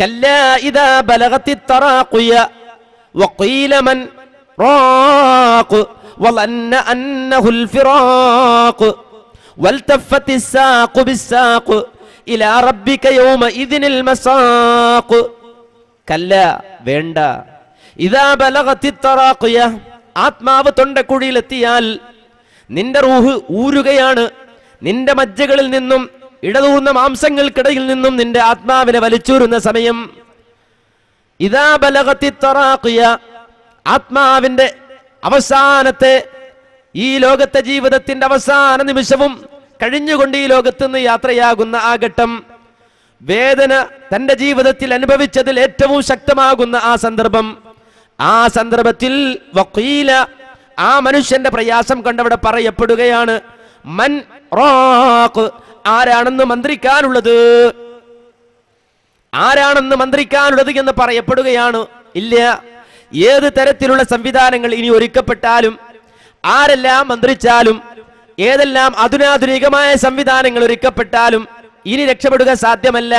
കല്ല വേണ്ട ഇതാ ബലകത്തിത്തറാക്കുയ ആത്മാവ് തൊണ്ടക്കുഴിയിലെത്തിയാൽ നിന്റെ റൂഹ് ഊരുകയാണ് നിന്റെ മജ്ജകളിൽ നിന്നും ഇടതൂന്ന മാംസങ്ങൾക്കിടയിൽ നിന്നും നിന്റെ ആത്മാവിനെ വലിച്ചൂരുന്ന സമയം ഇതാ ബലകത്തി തറാക്കിയ ആത്മാവിന്റെ അവസാനത്തെ ഈ ലോകത്തെ ജീവിതത്തിന്റെ അവസാന നിമിഷവും കഴിഞ്ഞുകൊണ്ട് ഈ ലോകത്ത് നിന്ന് യാത്രയാകുന്ന ആ ഘട്ടം വേദന തന്റെ ജീവിതത്തിൽ അനുഭവിച്ചതിൽ ഏറ്റവും ശക്തമാകുന്ന ആ സന്ദർഭം ആ സന്ദർഭത്തിൽ വക്കീല ആ മനുഷ്യന്റെ പ്രയാസം കണ്ടവിടെ പറയപ്പെടുകയാണ് മൻ റോക്ക് ആരാണെന്ന് മന്ത്രിക്കാനുള്ളത് ആരാണെന്ന് മന്ത്രിക്കാനുള്ളത് എന്ന് പറയപ്പെടുകയാണ് ഇല്ല ഏത് തരത്തിലുള്ള സംവിധാനങ്ങൾ ഇനി ഒരുക്കപ്പെട്ടാലും ആരെല്ലാം മന്ത്രിച്ചാലും ഏതെല്ലാം ആധുനാധുനികമായ സംവിധാനങ്ങൾ ഒരുക്കപ്പെട്ടാലും ഇനി രക്ഷപ്പെടുക സാധ്യമല്ല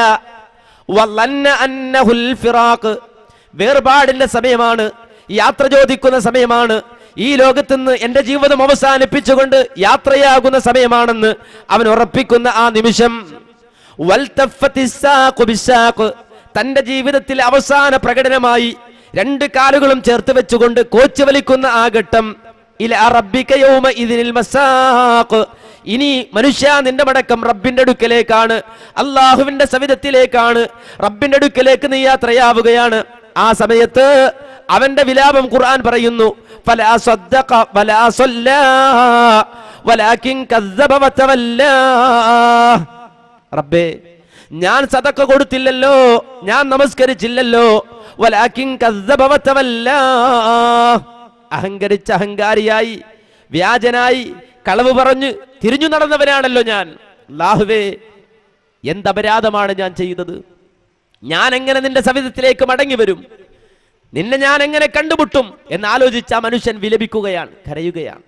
വേർപാടിന്റെ സമയമാണ് യാത്ര ചോദിക്കുന്ന സമയമാണ് ഈ ലോകത്ത് നിന്ന് എൻ്റെ ജീവിതം അവസാനിപ്പിച്ചുകൊണ്ട് യാത്രയാകുന്ന സമയമാണെന്ന് അവൻ ഉറപ്പിക്കുന്ന ആ നിമിഷം തന്റെ ജീവിതത്തിൽ അവസാന പ്രകടനമായി രണ്ട് കാലുകളും ചേർത്ത് വെച്ചുകൊണ്ട് കോച്ചു വലിക്കുന്ന ആ ഘട്ടം ഇനി മനുഷ്യ നിന്റെ മടക്കം റബ്ബിന്റെ അടുക്കലേക്കാണ് അള്ളാഹുവിന്റെ സവിധത്തിലേക്കാണ് റബ്ബിന്റെ അടുക്കലേക്ക് നീ യാത്രയാവുകയാണ് ആ സമയത്ത് അവന്റെ വിലാപം ഖുർആൻ പറയുന്നു فلا ഞാൻ സതക്ക കൊടുത്തില്ലല്ലോ ഞാൻ നമസ്കരിച്ചില്ലല്ലോ വലാക്കിൻ അഹങ്കരിച്ച അഹങ്കാരിയായി വ്യാജനായി കളവ് പറഞ്ഞ് തിരിഞ്ഞു നടന്നവനാണല്ലോ ഞാൻ ലാഹുവേ എന്തപരാധമാണ് ഞാൻ ചെയ്തത് ഞാൻ എങ്ങനെ നിന്റെ സവിധത്തിലേക്ക് മടങ്ങി വരും നിന്നെ ഞാൻ എങ്ങനെ കണ്ടുമുട്ടും എന്നാലോചിച്ച മനുഷ്യൻ വിലപിക്കുകയാണ് കരയുകയാണ്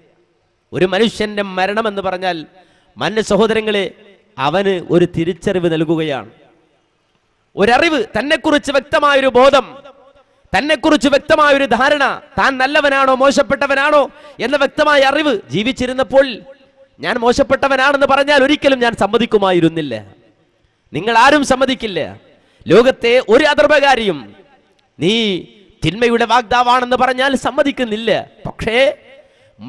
ഒരു മനുഷ്യന്റെ മരണം എന്ന് പറഞ്ഞാൽ മന്യ സഹോദരങ്ങളെ അവന് ഒരു തിരിച്ചറിവ് നൽകുകയാണ് ഒരറിവ് തന്നെക്കുറിച്ച് വ്യക്തമായൊരു ബോധം തന്നെക്കുറിച്ച് വ്യക്തമായൊരു ധാരണ താൻ നല്ലവനാണോ മോശപ്പെട്ടവനാണോ എന്ന വ്യക്തമായ അറിവ് ജീവിച്ചിരുന്നപ്പോൾ ഞാൻ മോശപ്പെട്ടവനാണെന്ന് പറഞ്ഞാൽ ഒരിക്കലും ഞാൻ സമ്മതിക്കുമായിരുന്നില്ല നിങ്ങൾ ആരും സമ്മതിക്കില്ല ലോകത്തെ ഒരു അതർഭകാരിയും നീ തിന്മയുടെ വാഗ്ദാവാണെന്ന് പറഞ്ഞാൽ സമ്മതിക്കുന്നില്ല പക്ഷേ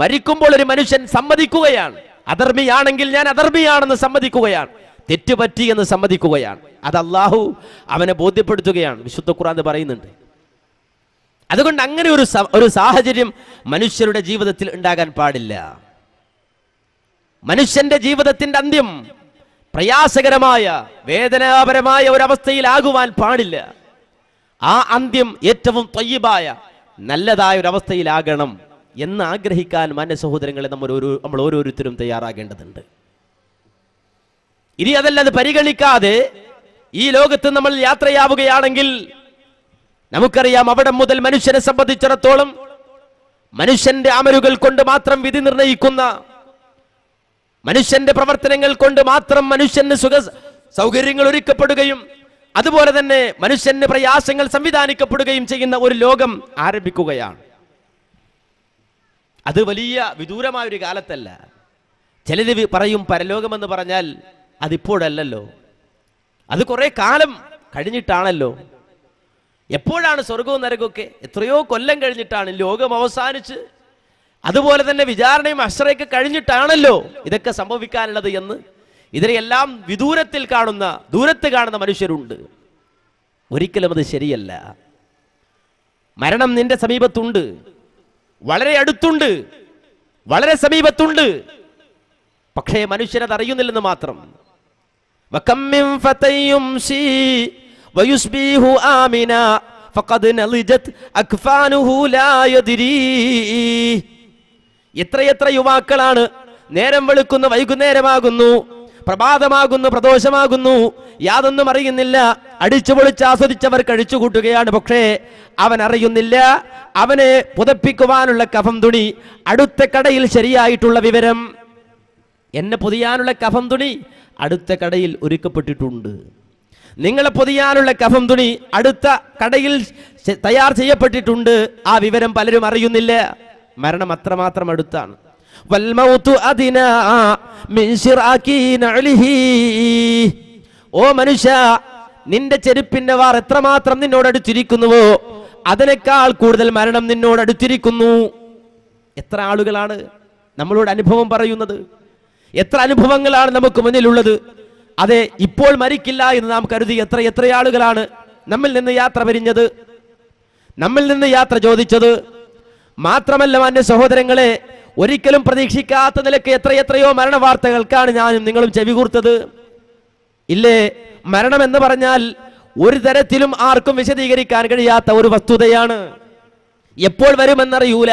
മരിക്കുമ്പോൾ ഒരു മനുഷ്യൻ സമ്മതിക്കുകയാണ് അധർമ്മിയാണെങ്കിൽ ഞാൻ അധർമ്മിയാണെന്ന് സമ്മതിക്കുകയാണ് തെറ്റുപറ്റി എന്ന് സമ്മതിക്കുകയാണ് അത് അള്ളാഹു അവനെ ബോധ്യപ്പെടുത്തുകയാണ് വിശുദ്ധ ഖുറാൻ പറയുന്നുണ്ട് അതുകൊണ്ട് അങ്ങനെ ഒരു ഒരു സാഹചര്യം മനുഷ്യരുടെ ജീവിതത്തിൽ ഉണ്ടാകാൻ പാടില്ല മനുഷ്യന്റെ ജീവിതത്തിന്റെ അന്ത്യം പ്രയാസകരമായ വേദനാപരമായ ഒരവസ്ഥയിലാകുവാൻ പാടില്ല ആ അന്ത്യം ഏറ്റവും തൊയ്യബായ നല്ലതായ ഒരു അവസ്ഥയിലാകണം എന്ന് ആഗ്രഹിക്കാൻ മാന്യ സഹോദരങ്ങളെ നമ്മൾ ഒരു നമ്മൾ ഓരോരുത്തരും തയ്യാറാകേണ്ടതുണ്ട് ഇനി അത് പരിഗണിക്കാതെ ഈ ലോകത്ത് നമ്മൾ യാത്രയാവുകയാണെങ്കിൽ നമുക്കറിയാം അവിടെ മുതൽ മനുഷ്യനെ സംബന്ധിച്ചിടത്തോളം മനുഷ്യന്റെ അമലുകൾ കൊണ്ട് മാത്രം വിധി നിർണയിക്കുന്ന മനുഷ്യന്റെ പ്രവർത്തനങ്ങൾ കൊണ്ട് മാത്രം മനുഷ്യന് സുഖ സൗകര്യങ്ങൾ ഒരുക്കപ്പെടുകയും അതുപോലെ തന്നെ മനുഷ്യന് പ്രയാസങ്ങൾ സംവിധാനിക്കപ്പെടുകയും ചെയ്യുന്ന ഒരു ലോകം ആരംഭിക്കുകയാണ് അത് വലിയ വിദൂരമായ ഒരു കാലത്തല്ല ചിലത് പറയും പരലോകമെന്ന് പറഞ്ഞാൽ അതിപ്പോഴല്ലോ അത് കുറേ കാലം കഴിഞ്ഞിട്ടാണല്ലോ എപ്പോഴാണ് സ്വർഗവും നരകമൊക്കെ എത്രയോ കൊല്ലം കഴിഞ്ഞിട്ടാണ് ലോകം അവസാനിച്ച് അതുപോലെ തന്നെ വിചാരണയും അശ്രയൊക്കെ കഴിഞ്ഞിട്ടാണല്ലോ ഇതൊക്കെ സംഭവിക്കാനുള്ളത് എന്ന് ഇതിനെയെല്ലാം വിദൂരത്തിൽ കാണുന്ന ദൂരത്ത് കാണുന്ന മനുഷ്യരുണ്ട് ഒരിക്കലും അത് ശരിയല്ല മരണം നിന്റെ സമീപത്തുണ്ട് വളരെ അടുത്തുണ്ട് വളരെ സമീപത്തുണ്ട് പക്ഷേ മനുഷ്യരത് അറിയുന്നില്ലെന്ന് മാത്രം എത്രയെത്ര യുവാക്കളാണ് നേരം വെളുക്കുന്ന വൈകുന്നേരമാകുന്നു പ്രഭാതമാകുന്നു പ്രദോഷമാകുന്നു യാതൊന്നും അറിയുന്നില്ല അടിച്ചു പൊളിച്ച് ആസ്വദിച്ചവർ കഴിച്ചുകൂട്ടുകയാണ് പക്ഷേ അവൻ അറിയുന്നില്ല അവനെ പുതപ്പിക്കുവാനുള്ള കഫം തുണി അടുത്ത കടയിൽ ശരിയായിട്ടുള്ള വിവരം എന്നെ പൊതിയാനുള്ള കഫം തുണി അടുത്ത കടയിൽ ഒരുക്കപ്പെട്ടിട്ടുണ്ട് നിങ്ങളെ പൊതിയാനുള്ള കഫം തുണി അടുത്ത കടയിൽ തയ്യാർ ചെയ്യപ്പെട്ടിട്ടുണ്ട് ആ വിവരം പലരും അറിയുന്നില്ല മരണം അത്രമാത്രം അടുത്താണ് വൽമൗത്തു അതിനാ ഓ മനുഷ്യ നിന്റെ ചെരുപ്പിന്റെ വാർ എത്രമാത്രം നിന്നോട് അടുത്തിരിക്കുന്നുവോ അതിനേക്കാൾ കൂടുതൽ മരണം നിന്നോട് അടുത്തിരിക്കുന്നു എത്ര ആളുകളാണ് നമ്മളോട് അനുഭവം പറയുന്നത് എത്ര അനുഭവങ്ങളാണ് നമുക്ക് മുന്നിലുള്ളത് അതെ ഇപ്പോൾ മരിക്കില്ല എന്ന് നാം കരുതി എത്ര എത്ര ആളുകളാണ് നമ്മിൽ നിന്ന് യാത്ര പിരിഞ്ഞത് നമ്മിൽ നിന്ന് യാത്ര ചോദിച്ചത് മാത്രമല്ല മാന്യ സഹോദരങ്ങളെ ഒരിക്കലും പ്രതീക്ഷിക്കാത്ത നിലക്ക് എത്രയെത്രയോ മരണ വാർത്തകൾക്കാണ് ഞാനും നിങ്ങളും ചെവികൂർത്തത് ഇല്ലേ മരണം എന്ന് പറഞ്ഞാൽ ഒരു തരത്തിലും ആർക്കും വിശദീകരിക്കാൻ കഴിയാത്ത ഒരു വസ്തുതയാണ് എപ്പോൾ വരുമെന്നറിയൂല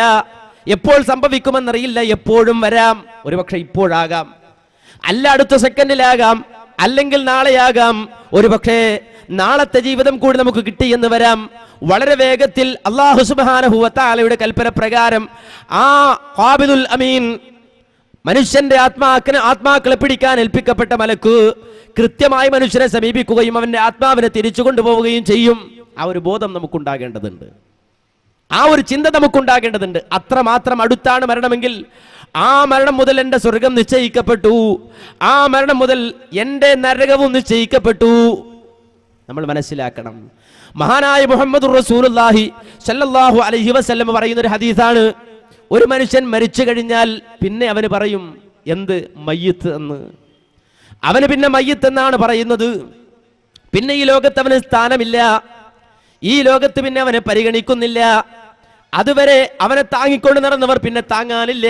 എപ്പോൾ സംഭവിക്കുമെന്നറിയില്ല എപ്പോഴും വരാം ഒരുപക്ഷെ ഇപ്പോഴാകാം അല്ല അടുത്ത സെക്കൻഡിലാകാം അല്ലെങ്കിൽ നാളെയാകാം ഒരുപക്ഷെ നാളത്തെ ജീവിതം കൂടി നമുക്ക് കിട്ടി എന്ന് വരാം വളരെ വേഗത്തിൽ അള്ളാഹു സുബാനഹുവത്താലയുടെ കൽപ്പന പ്രകാരം ആ ഹാബിദുൽ അമീൻ മനുഷ്യന്റെ ആത്മാക്കിന് ആത്മാക്കളെ പിടിക്കാൻ ഏൽപ്പിക്കപ്പെട്ട മലക്ക് കൃത്യമായി മനുഷ്യനെ സമീപിക്കുകയും അവന്റെ ആത്മാവിനെ തിരിച്ചു കൊണ്ടുപോവുകയും ചെയ്യും ആ ഒരു ബോധം നമുക്കുണ്ടാകേണ്ടതുണ്ട് ആ ഒരു ചിന്ത നമുക്കുണ്ടാകേണ്ടതുണ്ട് അത്രമാത്രം അടുത്താണ് മരണമെങ്കിൽ ആ മരണം മുതൽ എൻ്റെ സ്വർഗം നിശ്ചയിക്കപ്പെട്ടു ആ മരണം മുതൽ എൻ്റെ നരകവും നിശ്ചയിക്കപ്പെട്ടു നമ്മൾ മനസ്സിലാക്കണം മഹാനായ മുഹമ്മദ് റസൂലുല്ലാഹി സല്ലല്ലാഹു അലൈഹി വസല്ലം പറയുന്ന ഒരു ഹദീസാണ് ഒരു മനുഷ്യൻ മരിച്ചു കഴിഞ്ഞാൽ പിന്നെ അവന് പറയും എന്ത് മയ്യത്ത് എന്ന് അവന് പിന്നെ മയ്യത്ത് എന്നാണ് പറയുന്നത് പിന്നെ ഈ ലോകത്ത് അവന് സ്ഥാനമില്ല ഈ ലോകത്ത് പിന്നെ അവനെ പരിഗണിക്കുന്നില്ല അതുവരെ അവനെ താങ്ങിക്കൊണ്ട് നടന്നവർ പിന്നെ താങ്ങാനില്ല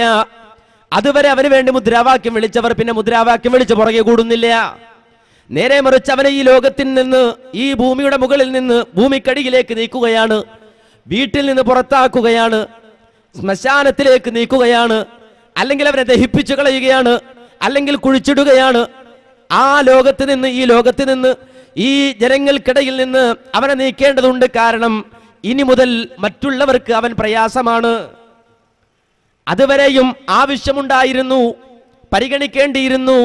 അതുവരെ അവന് വേണ്ടി മുദ്രാവാക്യം വിളിച്ചവർ പിന്നെ മുദ്രാവാക്യം വിളിച്ച് പുറകെ കൂടുന്നില്ല നേരെ മറിച്ച് അവനെ ഈ ലോകത്തിൽ നിന്ന് ഈ ഭൂമിയുടെ മുകളിൽ നിന്ന് ഭൂമിക്കടിയിലേക്ക് നീക്കുകയാണ് വീട്ടിൽ നിന്ന് പുറത്താക്കുകയാണ് ശ്മശാനത്തിലേക്ക് നീക്കുകയാണ് അല്ലെങ്കിൽ അവനെ ദഹിപ്പിച്ചു കളയുകയാണ് അല്ലെങ്കിൽ കുഴിച്ചിടുകയാണ് ആ ലോകത്ത് നിന്ന് ഈ ലോകത്ത് നിന്ന് ഈ ജനങ്ങൾക്കിടയിൽ നിന്ന് അവനെ നീക്കേണ്ടതുണ്ട് കാരണം ഇനി മുതൽ മറ്റുള്ളവർക്ക് അവൻ പ്രയാസമാണ് അതുവരെയും ആവശ്യമുണ്ടായിരുന്നു പരിഗണിക്കേണ്ടിയിരുന്നു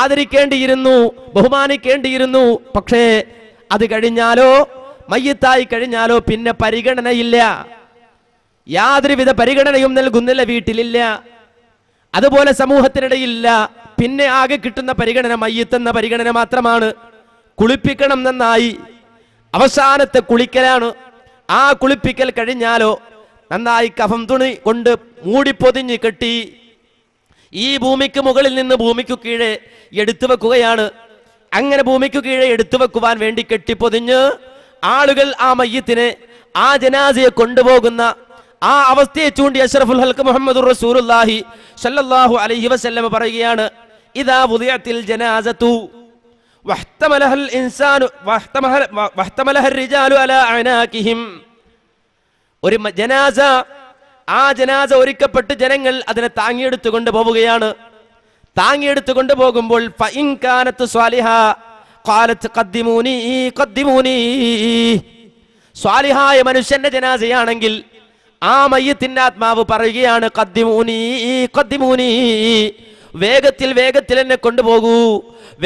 ആദരിക്കേണ്ടിയിരുന്നു ബഹുമാനിക്കേണ്ടിയിരുന്നു പക്ഷേ അത് കഴിഞ്ഞാലോ മയ്യത്തായി കഴിഞ്ഞാലോ പിന്നെ പരിഗണനയില്ല യാതൊരുവിധ പരിഗണനയും നൽകുന്നില്ല വീട്ടിലില്ല അതുപോലെ സമൂഹത്തിനിടയില്ല പിന്നെ ആകെ കിട്ടുന്ന പരിഗണന മയ്യത്തെന്ന പരിഗണന മാത്രമാണ് കുളിപ്പിക്കണം നന്നായി അവസാനത്തെ കുളിക്കലാണ് ആ കുളിപ്പിക്കൽ കഴിഞ്ഞാലോ നന്നായി കഫം തുണി കൊണ്ട് മൂടിപ്പൊതിഞ്ഞ് കെട്ടി ഈ ഭൂമിക്ക് മുകളിൽ നിന്ന് ഭൂമിക്ക് കീഴെ എടുത്തു വെക്കുകയാണ് അങ്ങനെ ഭൂമിക്ക് കീഴെ എടുത്തു വെക്കുവാൻ വേണ്ടി കെട്ടിപ്പൊതിഞ്ഞ് ആളുകൾ ആ മയ്യത്തിനെ ആ ജനാസയെ കൊണ്ടുപോകുന്ന ആ അവസ്ഥയെ ചൂണ്ടി അഷ്റഫുൽ ഹൽക്ക് മുഹമ്മദ് റസൂലുല്ലാഹി സല്ലല്ലാഹു അലൈഹി വസല്ലം പറയുകയാണ് ഇദാ വുദിയത്തിൽ ജനാസത്തു വഹ്തമലഹൽ ഇൻസാനു വഹ്തമലഹർ റിജാലു അലാ അനാകിഹിം ഒരു ജനാസ ആ ജനാസ ഒരുക്കപ്പെട്ട് ജനങ്ങൾ അതിനെ താങ്ങിയെടുത്തു കൊണ്ടുപോവുകയാണ് താങ്ങിയെടുത്തു കൊണ്ടുപോകുമ്പോൾ സ്വാലിഹായ മനുഷ്യന്റെ ജനാസയാണെങ്കിൽ ആ മയ്യത്തിന്റെ ആത്മാവ് പറയുകയാണ് വേഗത്തിൽ വേഗത്തിൽ എന്നെ കൊണ്ടുപോകൂ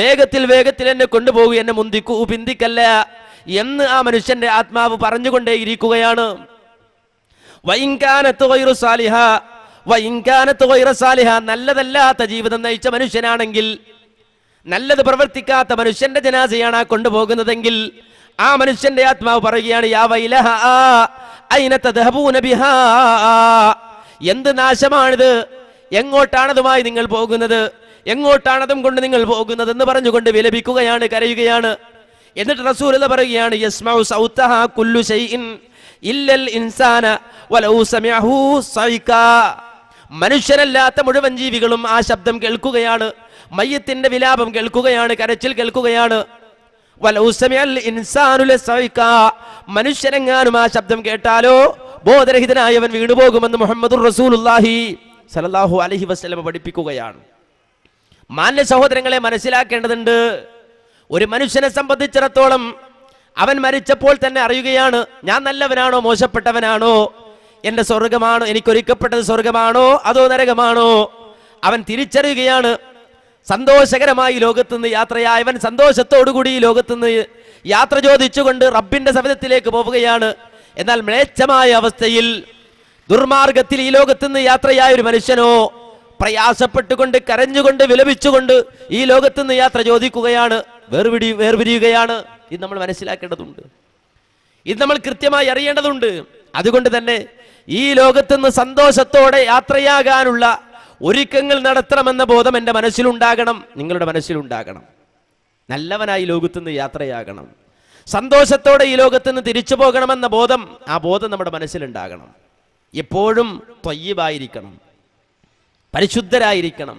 വേഗത്തിൽ വേഗത്തിൽ എന്നെ കൊണ്ടുപോകൂ എന്നെ മുന്തിക്കൂ പിന്തിക്കല്ല എന്ന് ആ മനുഷ്യന്റെ ആത്മാവ് പറഞ്ഞുകൊണ്ടേയിരിക്കുകയാണ് സാലിഹ സാലിഹ നല്ലതല്ലാത്ത ജീവിതം നയിച്ച മനുഷ്യനാണെങ്കിൽ നല്ലത് പ്രവർത്തിക്കാത്ത മനുഷ്യന്റെ ജനാസയാണ് ആ കൊണ്ടുപോകുന്നതെങ്കിൽ ആ മനുഷ്യന്റെ ആത്മാവ് പറയുകയാണ് യാ എന്ത് നാശമാണിത് എങ്ങോട്ടാണതുമായി നിങ്ങൾ പോകുന്നത് എങ്ങോട്ടാണതും കൊണ്ട് നിങ്ങൾ പോകുന്നത് എന്ന് പറഞ്ഞുകൊണ്ട് വിലപിക്കുകയാണ് കരയുകയാണ് എന്നിട്ട് റസൂലത പറയുകയാണ് യസ്മൗ സൗത്തഹ കുല്ലു ഷൈഇൻ ഇല്ലൽ ഇൻസാന മനുഷ്യരല്ലാത്ത മുഴുവൻ ജീവികളും ആ ശബ്ദം കേൾക്കുകയാണ് മയ്യത്തിന്റെ വിലാപം കേൾക്കുകയാണ് കരച്ചിൽ കേൾക്കുകയാണ് മനുഷ്യരെങ്ങാനും ആ ശബ്ദം കേട്ടാലോ ബോധരഹിതനായവൻ വീണുപോകുമെന്ന് മുഹമ്മദ് അലഹി വസ്ലമ പഠിപ്പിക്കുകയാണ് മാന്യ സഹോദരങ്ങളെ മനസ്സിലാക്കേണ്ടതുണ്ട് ഒരു മനുഷ്യനെ സംബന്ധിച്ചിടത്തോളം അവൻ മരിച്ചപ്പോൾ തന്നെ അറിയുകയാണ് ഞാൻ നല്ലവനാണോ മോശപ്പെട്ടവനാണോ എന്റെ സ്വർഗമാണോ എനിക്കൊരുക്കപ്പെട്ടത് സ്വർഗമാണോ അതോ നരകമാണോ അവൻ തിരിച്ചറിയുകയാണ് സന്തോഷകരമായി ലോകത്തുനിന്ന് യാത്രയായവൻ സന്തോഷത്തോടുകൂടി ഈ ലോകത്തുനിന്ന് യാത്ര ചോദിച്ചുകൊണ്ട് റബ്ബിന്റെ സവിധത്തിലേക്ക് പോവുകയാണ് എന്നാൽ മ്ലേച്ഛമായ അവസ്ഥയിൽ ദുർമാർഗത്തിൽ ഈ ലോകത്തുനിന്ന് യാത്രയായ ഒരു മനുഷ്യനോ പ്രയാസപ്പെട്ടുകൊണ്ട് കരഞ്ഞുകൊണ്ട് വിലപിച്ചുകൊണ്ട് ഈ ലോകത്തുനിന്ന് യാത്ര ചോദിക്കുകയാണ് വേർപിടി വേർപിരിയുകയാണ് ഇത് നമ്മൾ മനസ്സിലാക്കേണ്ടതുണ്ട് ഇത് നമ്മൾ കൃത്യമായി അറിയേണ്ടതുണ്ട് അതുകൊണ്ട് തന്നെ ഈ നിന്ന് സന്തോഷത്തോടെ യാത്രയാകാനുള്ള ഒരുക്കങ്ങൾ നടത്തണമെന്ന ബോധം എൻ്റെ മനസ്സിലുണ്ടാകണം നിങ്ങളുടെ മനസ്സിലുണ്ടാകണം നല്ലവനായി നിന്ന് യാത്രയാകണം സന്തോഷത്തോടെ ഈ നിന്ന് തിരിച്ചു പോകണമെന്ന ബോധം ആ ബോധം നമ്മുടെ മനസ്സിലുണ്ടാകണം എപ്പോഴും തൊയ്യബായിരിക്കണം പരിശുദ്ധരായിരിക്കണം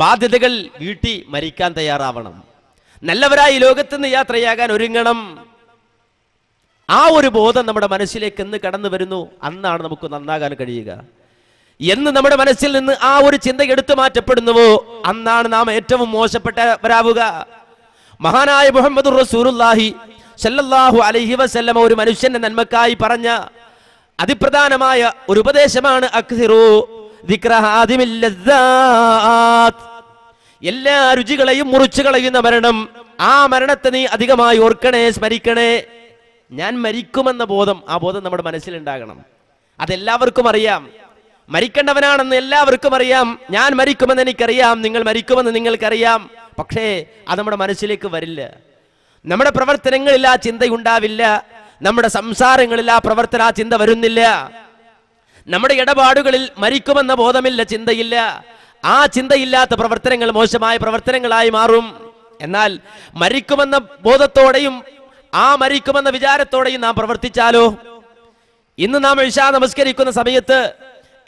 ബാധ്യതകൾ വീട്ടി മരിക്കാൻ തയ്യാറാവണം നല്ലവരായി ലോകത്തുനിന്ന് യാത്രയാകാൻ ഒരുങ്ങണം ആ ഒരു ബോധം നമ്മുടെ മനസ്സിലേക്ക് എന്ന് കടന്നു വരുന്നു അന്നാണ് നമുക്ക് നന്നാകാൻ കഴിയുക എന്ന് നമ്മുടെ മനസ്സിൽ നിന്ന് ആ ഒരു ചിന്ത എടുത്തു മാറ്റപ്പെടുന്നുവോ അന്നാണ് നാം ഏറ്റവും മോശപ്പെട്ടവരാവുക മഹാനായ മുഹമ്മദ് റസൂറുല്ലാഹി സല്ലാഹു അലൈഹി വസല്ലമ ഒരു മനുഷ്യന്റെ നന്മക്കായി പറഞ്ഞ അതിപ്രധാനമായ ഒരു ഉപദേശമാണ് അക്സിറു ദിക്ര എല്ലാ രുചികളെയും മുറിച്ചു കളയുന്ന മരണം ആ മരണത്തെ നീ അധികമായി ഓർക്കണേ സ്മരിക്കണേ ഞാൻ മരിക്കുമെന്ന ബോധം ആ ബോധം നമ്മുടെ മനസ്സിലുണ്ടാകണം അതെല്ലാവർക്കും അറിയാം മരിക്കേണ്ടവനാണെന്ന് എല്ലാവർക്കും അറിയാം ഞാൻ മരിക്കുമെന്ന് എനിക്കറിയാം നിങ്ങൾ മരിക്കുമെന്ന് നിങ്ങൾക്കറിയാം പക്ഷേ അത് നമ്മുടെ മനസ്സിലേക്ക് വരില്ല നമ്മുടെ പ്രവർത്തനങ്ങളിൽ ആ ചിന്തയുണ്ടാവില്ല നമ്മുടെ സംസാരങ്ങളിൽ ആ പ്രവർത്തന ആ ചിന്ത വരുന്നില്ല നമ്മുടെ ഇടപാടുകളിൽ മരിക്കുമെന്ന ബോധമില്ല ചിന്തയില്ല ആ ചിന്തയില്ലാത്ത പ്രവർത്തനങ്ങൾ മോശമായ പ്രവർത്തനങ്ങളായി മാറും എന്നാൽ മരിക്കുമെന്ന ബോധത്തോടെയും ആ മരിക്കുമെന്ന വിചാരത്തോടെയും നാം പ്രവർത്തിച്ചാലോ ഇന്ന് നാം ഇഷാ നമസ്കരിക്കുന്ന സമയത്ത്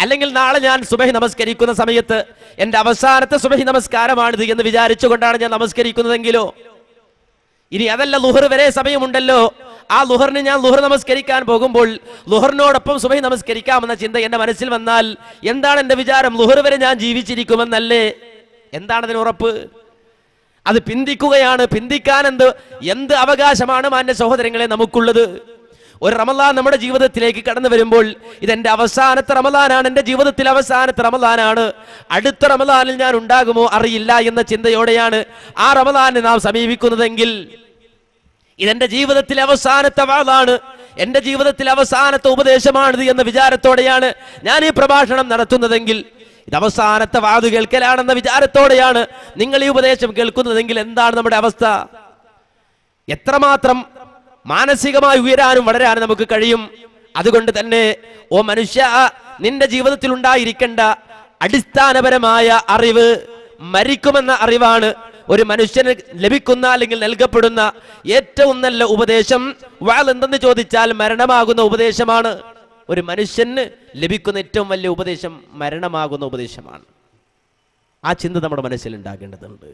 അല്ലെങ്കിൽ നാളെ ഞാൻ സുബഹി നമസ്കരിക്കുന്ന സമയത്ത് എൻ്റെ അവസാനത്തെ സുബഹി നമസ്കാരമാണിത് എന്ന് വിചാരിച്ചുകൊണ്ടാണ് ഞാൻ നമസ്കരിക്കുന്നതെങ്കിലോ ഇനി അതല്ല ലുഹർ വരെ സമയമുണ്ടല്ലോ ആ ലുഹറിന് ഞാൻ ലുഹർ നമസ്കരിക്കാൻ പോകുമ്പോൾ ലുഹറിനോടൊപ്പം സുബൈ നമസ്കരിക്കാമെന്ന ചിന്ത എന്റെ മനസ്സിൽ വന്നാൽ എന്താണ് എന്റെ വിചാരം ലുഹർ വരെ ഞാൻ ജീവിച്ചിരിക്കുമെന്നല്ലേ എന്താണ് ഉറപ്പ് അത് പിന്തിക്കുകയാണ് പിന്തിക്കാൻ എന്ത് എന്ത് അവകാശമാണ് മാന്യ സഹോദരങ്ങളെ നമുക്കുള്ളത് ഒരു റമലാൻ നമ്മുടെ ജീവിതത്തിലേക്ക് കടന്നു വരുമ്പോൾ ഇതെന്റെ അവസാനത്തെ റമലാനാണ് എൻ്റെ ജീവിതത്തിൽ അവസാനത്തെ റമലാനാണ് അടുത്ത റമലാനിൽ ഞാൻ ഉണ്ടാകുമോ അറിയില്ല എന്ന ചിന്തയോടെയാണ് ആ റമലാനെ നാം സമീപിക്കുന്നതെങ്കിൽ ഇതെന്റെ ജീവിതത്തിലെ അവസാനത്തെ വാളാണ് എൻ്റെ ജീവിതത്തിലെ അവസാനത്തെ ഉപദേശമാണിത് എന്ന വിചാരത്തോടെയാണ് ഞാൻ ഈ പ്രഭാഷണം നടത്തുന്നതെങ്കിൽ ഇത് അവസാനത്തെ വാതു കേൾക്കലാണെന്ന വിചാരത്തോടെയാണ് നിങ്ങൾ ഈ ഉപദേശം കേൾക്കുന്നതെങ്കിൽ എന്താണ് നമ്മുടെ അവസ്ഥ എത്രമാത്രം മാനസികമായി ഉയരാനും വളരാനും നമുക്ക് കഴിയും അതുകൊണ്ട് തന്നെ ഓ മനുഷ്യ നിന്റെ ജീവിതത്തിൽ ഉണ്ടായിരിക്കേണ്ട അടിസ്ഥാനപരമായ അറിവ് മരിക്കുമെന്ന അറിവാണ് ഒരു മനുഷ്യന് ലഭിക്കുന്ന അല്ലെങ്കിൽ നൽകപ്പെടുന്ന ഏറ്റവും നല്ല ഉപദേശം വാൾ എന്തെന്ന് ചോദിച്ചാൽ മരണമാകുന്ന ഉപദേശമാണ് ഒരു മനുഷ്യന് ലഭിക്കുന്ന ഏറ്റവും വലിയ ഉപദേശം മരണമാകുന്ന ഉപദേശമാണ് ആ ചിന്ത നമ്മുടെ മനസ്സിൽ ഉണ്ടാകേണ്ടതുണ്ട്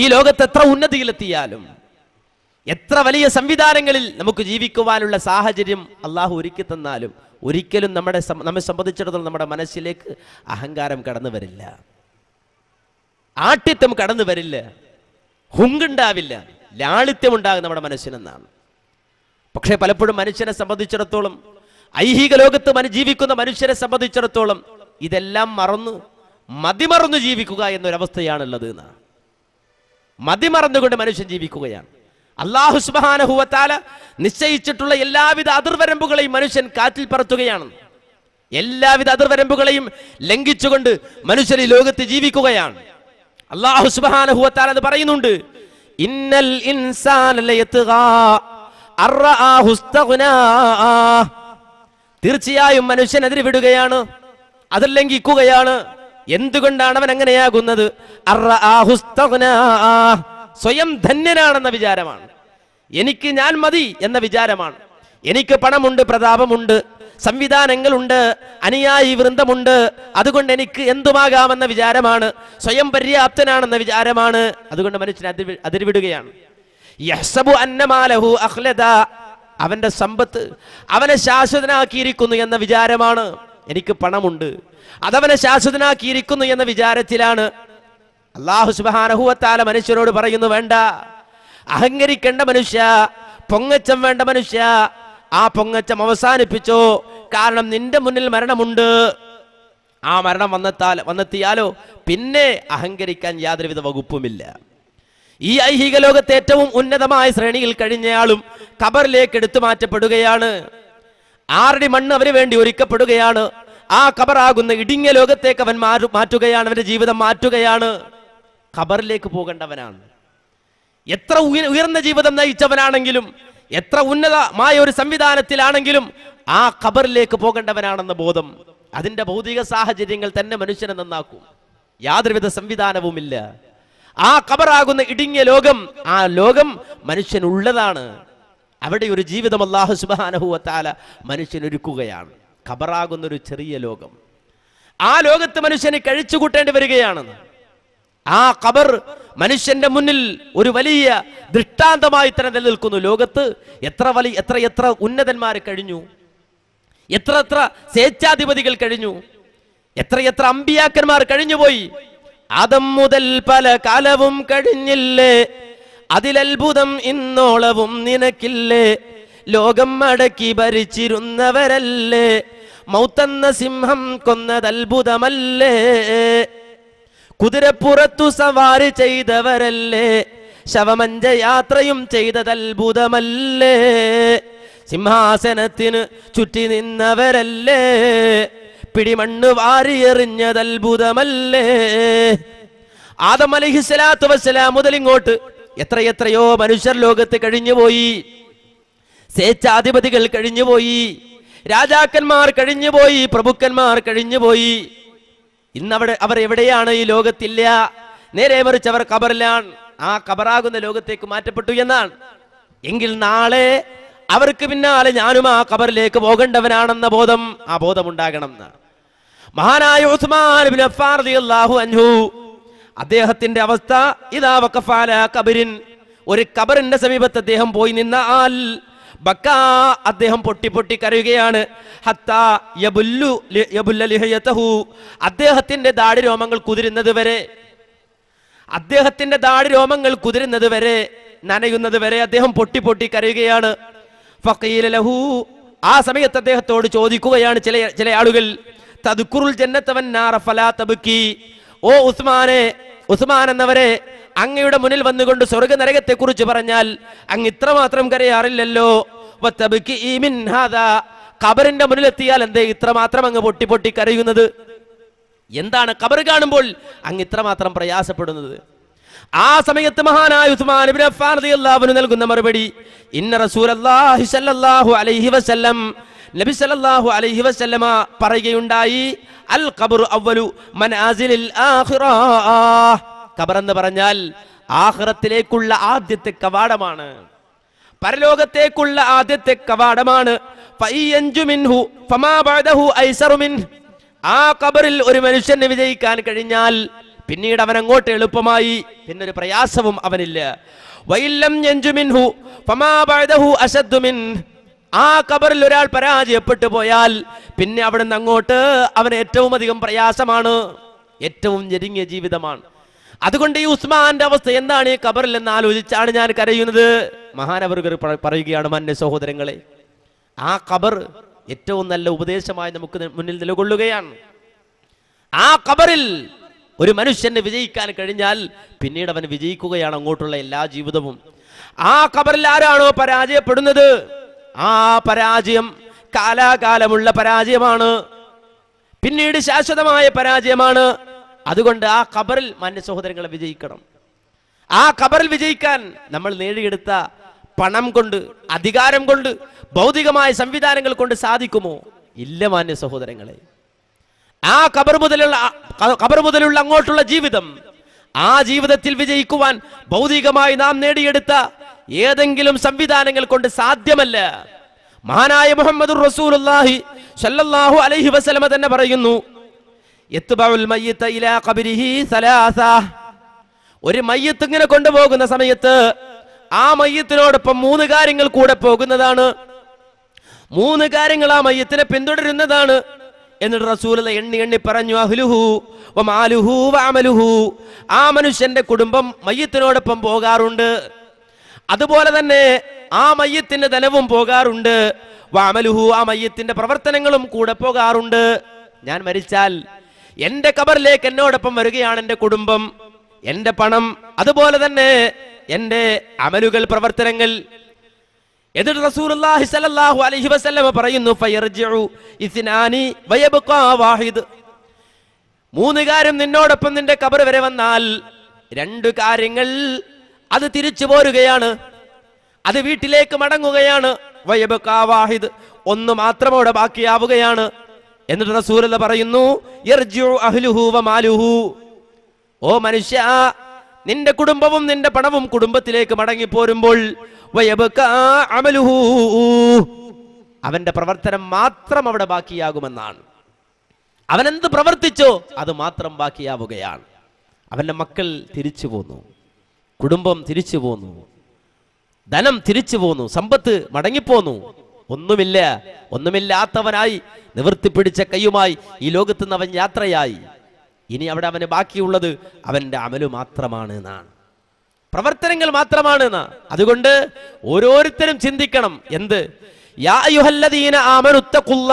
ഈ ലോകത്ത് എത്ര ഉന്നതിയിലെത്തിയാലും എത്ര വലിയ സംവിധാനങ്ങളിൽ നമുക്ക് ജീവിക്കുവാനുള്ള സാഹചര്യം അള്ളാഹു ഒരുക്കി തന്നാലും ഒരിക്കലും നമ്മുടെ നമ്മെ സംബന്ധിച്ചിടത്തോളം നമ്മുടെ മനസ്സിലേക്ക് അഹങ്കാരം കടന്നു വരില്ല ആട്ടിത്യം കടന്നു വരില്ല ഹുങ്കുണ്ടാവില്ല ലാളിത്യം ഉണ്ടാകും നമ്മുടെ മനസ്സിനെന്നാണ് പക്ഷേ പലപ്പോഴും മനുഷ്യനെ സംബന്ധിച്ചിടത്തോളം ഐഹിക ലോകത്ത് ജീവിക്കുന്ന മനുഷ്യരെ സംബന്ധിച്ചിടത്തോളം ഇതെല്ലാം മറന്ന് മതിമറന്നു ജീവിക്കുക എന്നൊരവസ്ഥയാണുള്ളത് എന്നാണ് മതിമറന്നുകൊണ്ട് മനുഷ്യൻ ജീവിക്കുകയാണ് അള്ളാഹു സുബാനഹുവത്താല നിശ്ചയിച്ചിട്ടുള്ള എല്ലാവിധ അതിർവരമ്പുകളെയും മനുഷ്യൻ കാറ്റിൽ പറത്തുകയാണ് എല്ലാവിധ അതിർവരമ്പുകളെയും ലംഘിച്ചുകൊണ്ട് മനുഷ്യർ ഈ ലോകത്ത് ജീവിക്കുകയാണ് അള്ളാഹു സുബാനഹുവത്താല അത് പറയുന്നുണ്ട് ഇന്നൽ ഇൻസാൻ തീർച്ചയായും മനുഷ്യൻ അതിര് വിടുകയാണ് അതിൽ ലംഘിക്കുകയാണ് എന്തുകൊണ്ടാണ് അവൻ അങ്ങനെയാകുന്നത് സ്വയം ധന്യനാണെന്ന വിചാരമാണ് എനിക്ക് ഞാൻ മതി എന്ന വിചാരമാണ് എനിക്ക് പണമുണ്ട് പ്രതാപമുണ്ട് സംവിധാനങ്ങളുണ്ട് അനുയായി വൃന്ദമുണ്ട് അതുകൊണ്ട് എനിക്ക് എന്തുമാകാമെന്ന വിചാരമാണ് സ്വയം പര്യാപ്തനാണെന്ന വിചാരമാണ് അതുകൊണ്ട് മനുഷ്യൻ അതിരിവിടുകയാണ് യഹ്സബു അന്നമാലഹു അഹ്ലദ അവന്റെ സമ്പത്ത് അവനെ ശാശ്വതനാക്കിയിരിക്കുന്നു എന്ന വിചാരമാണ് എനിക്ക് പണമുണ്ട് അതവനെ ശാശ്വതനാക്കിയിരിക്കുന്നു എന്ന വിചാരത്തിലാണ് അള്ളാഹു സുബാനഹുവത്താല മനുഷ്യരോട് പറയുന്നു വേണ്ട അഹങ്കരിക്കേണ്ട മനുഷ്യ പൊങ്ങച്ചം വേണ്ട മനുഷ്യ ആ പൊങ്ങച്ചം അവസാനിപ്പിച്ചോ കാരണം നിന്റെ മുന്നിൽ മരണമുണ്ട് ആ മരണം വന്നെത്താൽ വന്നെത്തിയാലോ പിന്നെ അഹങ്കരിക്കാൻ യാതൊരുവിധ വകുപ്പുമില്ല ഈ ഐഹിക ലോകത്തെ ഏറ്റവും ഉന്നതമായ ശ്രേണിയിൽ കഴിഞ്ഞയാളും കബറിലേക്ക് എടുത്തു മാറ്റപ്പെടുകയാണ് ആറടി മണ്ണ് അവന് വേണ്ടി ഒരുക്കപ്പെടുകയാണ് ആ കബറാകുന്ന ഇടിഞ്ഞ ലോകത്തേക്ക് അവൻ മാറ്റുകയാണ് അവന്റെ ജീവിതം മാറ്റുകയാണ് ഖബറിലേക്ക് പോകേണ്ടവനാണ് എത്ര ഉയർന്ന ജീവിതം നയിച്ചവനാണെങ്കിലും എത്ര ഉന്നതമായ ഒരു സംവിധാനത്തിലാണെങ്കിലും ആ ഖബറിലേക്ക് പോകേണ്ടവനാണെന്ന ബോധം അതിൻ്റെ ഭൗതിക സാഹചര്യങ്ങൾ തന്നെ മനുഷ്യനെ നന്നാക്കും യാതൊരുവിധ സംവിധാനവുമില്ല ആ ഖബറാകുന്ന ഇടുങ്ങിയ ലോകം ആ ലോകം മനുഷ്യനുള്ളതാണ് അവിടെ ഒരു ജീവിതം അള്ളാഹു സുബാനഹുവത്താല മനുഷ്യനൊരുക്കുകയാണ് ഖബറാകുന്ന ഒരു ചെറിയ ലോകം ആ ലോകത്ത് മനുഷ്യനെ കഴിച്ചു കൂട്ടേണ്ടി വരികയാണെന്ന് ആ ഖബർ മനുഷ്യന്റെ മുന്നിൽ ഒരു വലിയ ദൃഷ്ടാന്തമായി തന്നെ നിലനിൽക്കുന്നു ലോകത്ത് എത്ര വലിയ എത്ര എത്ര ഉന്നതന്മാർ കഴിഞ്ഞു എത്ര എത്ര സ്വേച്ഛാധിപതികൾ കഴിഞ്ഞു എത്ര എത്ര അമ്പിയാക്കന്മാർ കഴിഞ്ഞുപോയി ആദം മുതൽ പല കാലവും കഴിഞ്ഞില്ലേ അതിലത്ഭുതം ഇന്നോളവും നിനക്കില്ലേ ലോകം അടക്കി ഭരിച്ചിരുന്നവരല്ലേ മൗത്തന്ന സിംഹം കൊന്നത് അത്ഭുതമല്ലേ കുതിരപ്പുറത്തു സവാരി ചെയ്തവരല്ലേ ശവമഞ്ച യാത്രയും ചെയ്തത് അത്ഭുതമല്ലേ സിംഹാസനത്തിന് ചുറ്റി നിന്നവരല്ലേ പിടിമണ്ണ് വാരിയെറിഞ്ഞത് അത്ഭുതമല്ലേ ആദം അലഹിസ്ലാത്തു വസ്സലാം ഇങ്ങോട്ട് എത്രയെത്രയോ മനുഷ്യർ ലോകത്ത് കഴിഞ്ഞുപോയി സ്വേച്ഛാധിപതികൾ കഴിഞ്ഞുപോയി രാജാക്കന്മാർ കഴിഞ്ഞുപോയി പ്രഭുക്കന്മാർ കഴിഞ്ഞുപോയി ഇന്ന് അവിടെ അവർ എവിടെയാണ് ഈ ലോകത്തില്ല നേരെ മറിച്ച് അവർ കബറിലാണ് ആ കബറാകുന്ന ലോകത്തേക്ക് മാറ്റപ്പെട്ടു എന്നാണ് എങ്കിൽ നാളെ അവർക്ക് പിന്നാലെ ഞാനും ആ കബറിലേക്ക് പോകേണ്ടവനാണെന്ന ബോധം ആ ഉണ്ടാകണം എന്നാണ് മഹാനായ ഉസ്മാൻ അൻഹു അദ്ദേഹത്തിന്റെ അവസ്ഥ ഇതാ വക്കഫാല കബിരിൻ ഒരു കബറിന്റെ സമീപത്ത് അദ്ദേഹം പോയി നിന്നാൽ ബക്ക അദ്ദേഹം പൊട്ടി പൊട്ടി കരയുകയാണ് അദ്ദേഹത്തിന്റെ ദാടി രോമങ്ങൾ കുതിരുന്നത് വരെ അദ്ദേഹത്തിന്റെ ദാടി രോമങ്ങൾ കുതിരുന്നത് വരെ നനയുന്നത് വരെ അദ്ദേഹം പൊട്ടി പൊട്ടി കരയുകയാണ് ലഹു ആ സമയത്ത് അദ്ദേഹത്തോട് ചോദിക്കുകയാണ് ചില ചില ആളുകൾ തതുക്കുറുൽ ജന്നത്തവൻ ഫലാ ഓ ഉസ്മാനെ ഉസ്മാൻ എന്നവരെ അങ്ങയുടെ മുന്നിൽ വന്നുകൊണ്ട് സ്വർഗ കുറിച്ച് പറഞ്ഞാൽ അങ്ങ് ഇത്രമാത്രം കരയാറില്ലല്ലോ കബറിന്റെ മുന്നിലെത്തിയാൽ എന്തേ ഇത്രമാത്രം അങ്ങ് പൊട്ടി പൊട്ടി കരയുന്നത് എന്താണ് കബർ കാണുമ്പോൾ അങ്ങ് ഇത്രമാത്രം പ്രയാസപ്പെടുന്നത് ആ സമയത്ത് മഹാനായ ഉസ്മാൻ ഇബ്നു അഫ്ഫാൻ റളിയല്ലാഹു അൻഹു നൽകുന്ന മറുപടി ഇന്ന റസൂലുള്ളാഹി സ്വല്ലല്ലാഹു അലൈഹി വസല്ലം നബി സല്ലല്ലാഹു അലൈഹി വസല്ലമ പറയുകയുണ്ടായി അൽ ഖബറു അവലു മനാസിലിൽ ആഖിറ ഖബർ എന്ന് പറഞ്ഞാൽ ആഹ്റത്തിലേക്കുള്ള ആദ്യത്തെ കവാടമാണ് പരലോകത്തേക്കുള്ള ആദ്യത്തെ കവാടമാണ് ആ കബറിൽ ഒരു മനുഷ്യന് വിജയിക്കാൻ കഴിഞ്ഞാൽ പിന്നീട് അവൻ അങ്ങോട്ട് എളുപ്പമായി പിന്നൊരു പ്രയാസവും അവനില്ല വൈല്ലം ആ കബറിൽ ഒരാൾ പരാജയപ്പെട്ടു പോയാൽ പിന്നെ അവിടുന്ന് അങ്ങോട്ട് അവന് ഏറ്റവും അധികം പ്രയാസമാണ് ഏറ്റവും ഞെരുങ്ങിയ ജീവിതമാണ് അതുകൊണ്ട് ഈ ഉസ്മാന്റെ അവസ്ഥ എന്താണ് ഈ കബറിൽ എന്ന് ആലോചിച്ചാണ് ഞാൻ കരയുന്നത് മഹാനവർഗർ പറയുകയാണ് മന്യ സഹോദരങ്ങളെ ആ കബർ ഏറ്റവും നല്ല ഉപദേശമായി നമുക്ക് മുന്നിൽ നിലകൊള്ളുകയാണ് ആ കബറിൽ ഒരു മനുഷ്യന് വിജയിക്കാൻ കഴിഞ്ഞാൽ പിന്നീട് അവൻ വിജയിക്കുകയാണ് അങ്ങോട്ടുള്ള എല്ലാ ജീവിതവും ആ കബറിൽ ആരാണോ പരാജയപ്പെടുന്നത് ആ പരാജയം കാലാകാലമുള്ള പരാജയമാണ് പിന്നീട് ശാശ്വതമായ പരാജയമാണ് അതുകൊണ്ട് ആ ഖബറിൽ മാന്യ സഹോദരങ്ങളെ വിജയിക്കണം ആ ഖബറിൽ വിജയിക്കാൻ നമ്മൾ നേടിയെടുത്ത പണം കൊണ്ട് അധികാരം കൊണ്ട് ഭൗതികമായ സംവിധാനങ്ങൾ കൊണ്ട് സാധിക്കുമോ ഇല്ല മാന്യ സഹോദരങ്ങളെ ആ ഖബർ മുതലുള്ള ഖബർ മുതലുള്ള അങ്ങോട്ടുള്ള ജീവിതം ആ ജീവിതത്തിൽ വിജയിക്കുവാൻ ഭൗതികമായി നാം നേടിയെടുത്ത ഏതെങ്കിലും സംവിധാനങ്ങൾ കൊണ്ട് സാധ്യമല്ല മഹാനായ മുഹമ്മദ് അലൈഹി വസല്ലമ തന്നെ പറയുന്നു ഒരു മയ്യത്ത് ഇങ്ങനെ കൊണ്ടുപോകുന്ന സമയത്ത് ആ മയ്യത്തിനോടൊപ്പം മൂന്ന് കാര്യങ്ങൾ കൂടെ പോകുന്നതാണ് മൂന്ന് കാര്യങ്ങൾ ആ മയ്യത്തിനെ പിന്തുടരുന്നതാണ് എന്നിട്ട് റസൂലത എണ്ണി എണ്ണി പറഞ്ഞു അഹ്ലുഹു ആ മനുഷ്യന്റെ കുടുംബം മയ്യത്തിനോടൊപ്പം പോകാറുണ്ട് അതുപോലെ തന്നെ ആ മയ്യത്തിന്റെ തലവും പോകാറുണ്ട് വാമലുഹു ആ മയ്യത്തിന്റെ പ്രവർത്തനങ്ങളും കൂടെ പോകാറുണ്ട് ഞാൻ മരിച്ചാൽ എന്റെ കബറിലേക്ക് എന്നോടൊപ്പം വരികയാണ് എൻ്റെ കുടുംബം എൻ്റെ പണം അതുപോലെ തന്നെ എൻ്റെ അമലുകൾ പ്രവർത്തനങ്ങൾ റസൂലുള്ളാഹി സ്വല്ലല്ലാഹു അലൈഹി പറയുന്നു ഫയർജിഉ ഇസ്നാനി വാഹിദ് മൂന്ന് കാര്യം നിന്നോടൊപ്പം നിന്റെ കബർ വരെ വന്നാൽ രണ്ട് കാര്യങ്ങൾ അത് തിരിച്ചു പോരുകയാണ് അത് വീട്ടിലേക്ക് മടങ്ങുകയാണ് വയബക്കാവാഹിദ് ഒന്ന് മാത്രം അവിടെ ബാക്കിയാവുകയാണ് എന്നിട്ട് റസൂൽ പറയുന്നു ഓ മനുഷ്യ നിന്റെ കുടുംബവും നിന്റെ പണവും കുടുംബത്തിലേക്ക് മടങ്ങി പോരുമ്പോൾ അവന്റെ പ്രവർത്തനം മാത്രം അവിടെ ബാക്കിയാകുമെന്നാണ് അവൻ എന്ത് പ്രവർത്തിച്ചോ അത് മാത്രം ബാക്കിയാവുകയാണ് അവന്റെ മക്കൾ തിരിച്ചു പോന്നു കുടുംബം തിരിച്ചു പോന്നു ധനം തിരിച്ചു പോന്നു സമ്പത്ത് മടങ്ങിപ്പോന്നു ഒന്നുമില്ല ഒന്നുമില്ലാത്തവനായി നിവൃത്തി പിടിച്ച കൈയുമായി ഈ ലോകത്ത് നിന്ന് അവൻ യാത്രയായി ഇനി അവിടെ അവന് ബാക്കിയുള്ളത് അവന്റെ അമലു മാത്രമാണ് എന്നാണ് പ്രവർത്തനങ്ങൾ മാത്രമാണ് എന്നാ അതുകൊണ്ട് ഓരോരുത്തരും ചിന്തിക്കണം എന്ത് യാ യുഹല്ലദീന ആമനുത്തക്കുള്ള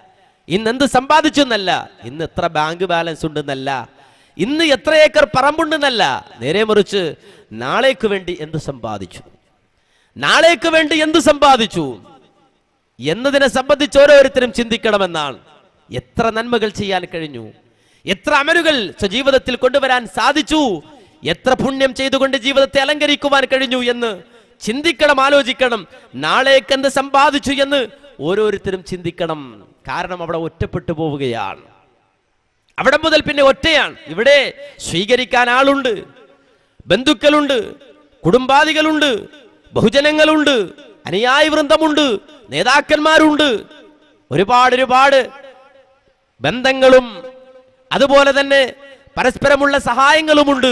ഇന്ന് എന്ത് സമ്പാദിച്ചു എന്നല്ല ഇന്ന് എത്ര ബാങ്ക് ബാലൻസ് ഉണ്ടെന്നല്ല ഇന്ന് എത്ര ഏക്കർ പറമ്പുണ്ടെന്നല്ല നേരെ മറിച്ച് നാളേക്ക് വേണ്ടി എന്ത് സമ്പാദിച്ചു നാളേക്ക് വേണ്ടി എന്ത് സമ്പാദിച്ചു എന്നതിനെ സംബന്ധിച്ച് ഓരോരുത്തരും ചിന്തിക്കണമെന്നാണ് എത്ര നന്മകൾ ചെയ്യാൻ കഴിഞ്ഞു എത്ര അമരുകൾ സ്വജീവിതത്തിൽ കൊണ്ടുവരാൻ സാധിച്ചു എത്ര പുണ്യം ചെയ്തുകൊണ്ട് ജീവിതത്തെ അലങ്കരിക്കുവാൻ കഴിഞ്ഞു എന്ന് ചിന്തിക്കണം ആലോചിക്കണം നാളേക്ക് എന്ത് സമ്പാദിച്ചു എന്ന് ഓരോരുത്തരും ചിന്തിക്കണം കാരണം അവിടെ ഒറ്റപ്പെട്ടു പോവുകയാണ് അവിടെ മുതൽ പിന്നെ ഒറ്റയാണ് ഇവിടെ സ്വീകരിക്കാൻ ആളുണ്ട് ബന്ധുക്കളുണ്ട് കുടുംബാദികളുണ്ട് ബഹുജനങ്ങളുണ്ട് അനുയായി വൃന്ദമുണ്ട് നേതാക്കന്മാരുണ്ട് ഒരുപാട് ഒരുപാട് ബന്ധങ്ങളും അതുപോലെ തന്നെ പരസ്പരമുള്ള സഹായങ്ങളുമുണ്ട്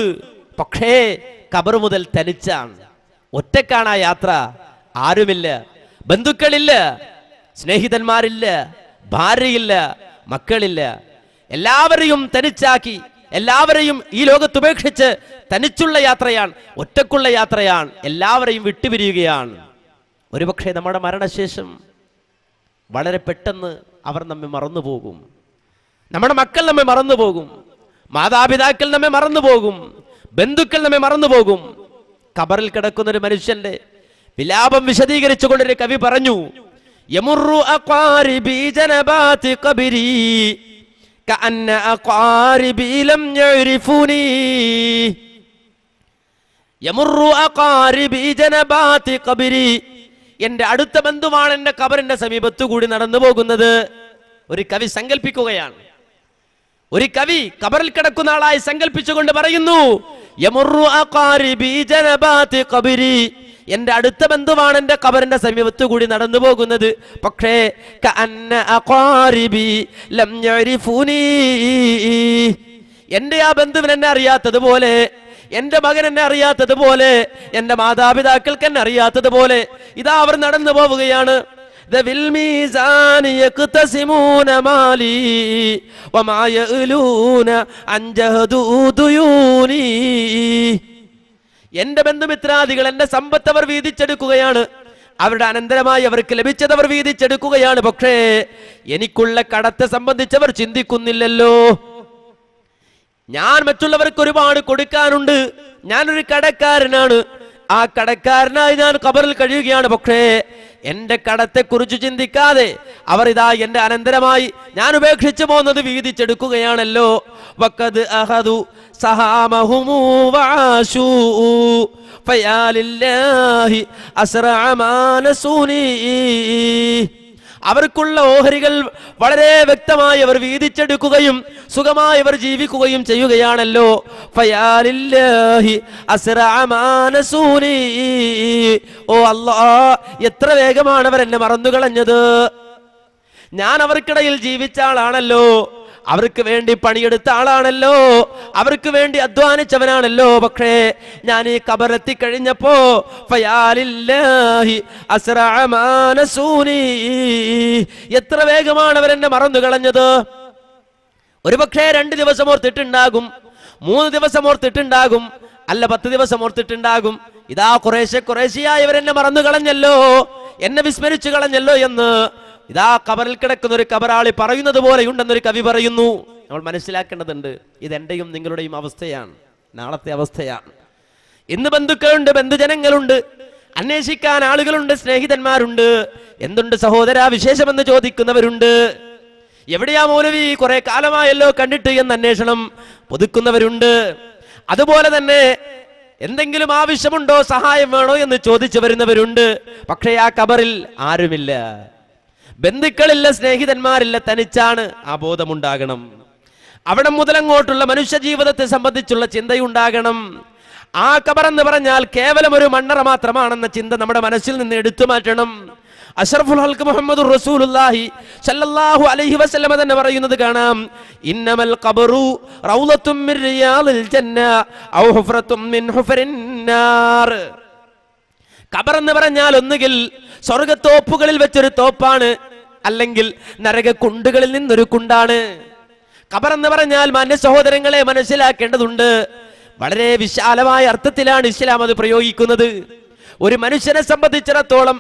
പക്ഷേ കബർ മുതൽ തനിച്ചാണ് ഒറ്റക്കാണ് ആ യാത്ര ആരുമില്ല ബന്ധുക്കളില്ല സ്നേഹിതന്മാരില്ല ഭാര്യയില്ല മക്കളില്ല എല്ലാവരെയും തനിച്ചാക്കി എല്ലാവരെയും ഈ ലോകത്ത് ഉപേക്ഷിച്ച് തനിച്ചുള്ള യാത്രയാണ് ഒറ്റക്കുള്ള യാത്രയാണ് എല്ലാവരെയും വിട്ടുപിരിയുകയാണ് ഒരുപക്ഷെ നമ്മുടെ മരണശേഷം വളരെ പെട്ടെന്ന് അവർ നമ്മെ മറന്നുപോകും നമ്മുടെ മക്കൾ നമ്മെ മറന്നുപോകും മാതാപിതാക്കൾ നമ്മെ മറന്നുപോകും ബന്ധുക്കൾ നമ്മെ മറന്നുപോകും കബറിൽ കിടക്കുന്ന ഒരു മനുഷ്യന്റെ വിലാപം കൊണ്ടൊരു കവി പറഞ്ഞു എന്റെ അടുത്ത ബന്ധുവാണ് എന്റെ കബറിന്റെ സമീപത്തു കൂടി നടന്നു പോകുന്നത് ഒരു കവി സങ്കല്പിക്കുകയാണ് ഒരു കവി കബറിൽ കിടക്കുന്ന ആളായി സങ്കല്പിച്ചുകൊണ്ട് പറയുന്നു എന്റെ അടുത്ത ബന്ധുവാണ് എന്റെ കബറിന്റെ സമീപത്തു കൂടി നടന്നു പോകുന്നത് പക്ഷേ എന്റെ ആ ബന്ധുവിൻ എന്നെ അറിയാത്തതുപോലെ എന്റെ മകൻ എന്നെ അറിയാത്തതുപോലെ എന്റെ മാതാപിതാക്കൾക്ക് എന്നെ അറിയാത്തതുപോലെ ഇതാ അവർ നടന്നു പോവുകയാണ് എന്റെ ബന്ധുമിത്രാദികൾ എന്റെ സമ്പത്ത് അവർ വീതിച്ചെടുക്കുകയാണ് അവരുടെ അനന്തരമായി അവർക്ക് ലഭിച്ചത് അവർ വീതിച്ചെടുക്കുകയാണ് പക്ഷേ എനിക്കുള്ള കടത്തെ സംബന്ധിച്ചവർ ചിന്തിക്കുന്നില്ലല്ലോ ഞാൻ മറ്റുള്ളവർക്ക് ഒരുപാട് കൊടുക്കാനുണ്ട് ഞാനൊരു കടക്കാരനാണ് ആ കടക്കാരനായി ഞാൻ കബറിൽ കഴിയുകയാണ് പക്ഷേ കടത്തെ കുറിച്ച് ചിന്തിക്കാതെ അവർ ഇതാ എന്റെ അനന്തരമായി ഞാൻ ഉപേക്ഷിച്ചു പോകുന്നത് വീതിച്ചെടുക്കുകയാണല്ലോ അഹദു ഫയാലില്ലാഹി അവർക്കുള്ള ഓഹരികൾ വളരെ വ്യക്തമായി അവർ വീതിച്ചെടുക്കുകയും സുഖമായി അവർ ജീവിക്കുകയും ചെയ്യുകയാണല്ലോ ഓ അല്ലാ എത്ര വേഗമാണ് അവർ എന്നെ മറന്നുകളഞ്ഞത് ഞാൻ അവർക്കിടയിൽ ജീവിച്ച ആളാണല്ലോ അവർക്ക് വേണ്ടി പണിയെടുത്ത ആളാണല്ലോ അവർക്ക് വേണ്ടി അധ്വാനിച്ചവനാണല്ലോ പക്ഷേ ഞാൻ ഈ കബറെത്തി കഴിഞ്ഞപ്പോ എത്ര വേഗമാണ് അവരെന്നെ മറന്നു കളഞ്ഞത് പക്ഷേ രണ്ട് ദിവസം ഓർത്തിട്ടുണ്ടാകും മൂന്ന് ദിവസം ഓർത്തിട്ടുണ്ടാകും അല്ല പത്ത് ദിവസം ഓർത്തിട്ടുണ്ടാകും ഇതാ കുറേശ്ശെ കുറേശ്ശെയായി അവരെന്നെ മറന്നു കളഞ്ഞല്ലോ എന്നെ വിസ്മരിച്ചു കളഞ്ഞല്ലോ എന്ന് ഇതാ കബറിൽ കിടക്കുന്ന ഒരു കബറാളി പറയുന്നത് പോലെ ഉണ്ടെന്നൊരു കവി പറയുന്നു നമ്മൾ മനസ്സിലാക്കേണ്ടതുണ്ട് ഇതെന്റെയും നിങ്ങളുടെയും അവസ്ഥയാണ് നാളത്തെ അവസ്ഥയാണ് ഇന്ന് ബന്ധുക്കളുണ്ട് ബന്ധുജനങ്ങളുണ്ട് അന്വേഷിക്കാൻ ആളുകളുണ്ട് സ്നേഹിതന്മാരുണ്ട് എന്തുണ്ട് സഹോദര വിശേഷമെന്ന് ചോദിക്കുന്നവരുണ്ട് എവിടെയാ മൗലവി കുറെ കാലമായല്ലോ കണ്ടിട്ട് എന്ന അന്വേഷണം പുതുക്കുന്നവരുണ്ട് അതുപോലെ തന്നെ എന്തെങ്കിലും ആവശ്യമുണ്ടോ സഹായം വേണോ എന്ന് ചോദിച്ചു വരുന്നവരുണ്ട് പക്ഷേ ആ കബറിൽ ആരുമില്ല ബന്ധുക്കളില്ല സ്നേഹിതന്മാരില്ല തനിച്ചാണ് ആ ബോധമുണ്ടാകണം അവിടെ മുതലങ്ങോട്ടുള്ള മനുഷ്യ ജീവിതത്തെ സംബന്ധിച്ചുള്ള ചിന്തയുണ്ടാകണം ആ കബറെന്ന് പറഞ്ഞാൽ കേവലം ഒരു മണ്ണറ മാത്രമാണെന്ന ചിന്ത നമ്മുടെ മനസ്സിൽ നിന്ന് എടുത്തു മാറ്റണം അഷറഫുൽ ഹൽക്ക് മുഹമ്മദ് റസൂലുല്ലാഹി സല്ലല്ലാഹു അലൈഹി വസല്ലമ തന്നെ പറയുന്നത് കാണാം ഇന്നമൽ ഖബറു റൗളത്തും മിൻ റിയാദിൽ ജന്ന ഔ ഹുഫറത്തും മിൻ ഹുഫരിൻ നാർ ഖബർ എന്ന് പറഞ്ഞാൽ ഒന്നുകിൽ സ്വർഗത്തോപ്പുകളിൽ വെച്ചൊരു തോപ്പാണ് അല്ലെങ്കിൽ നരക കുണ്ടുകളിൽ നിന്നൊരു കുണ്ടാണ് ഖബർ എന്ന് പറഞ്ഞാൽ മാന്യ സഹോദരങ്ങളെ മനസ്സിലാക്കേണ്ടതുണ്ട് വളരെ വിശാലമായ അർത്ഥത്തിലാണ് ഇസ്ലാം അത് പ്രയോഗിക്കുന്നത് ഒരു മനുഷ്യനെ സംബന്ധിച്ചിടത്തോളം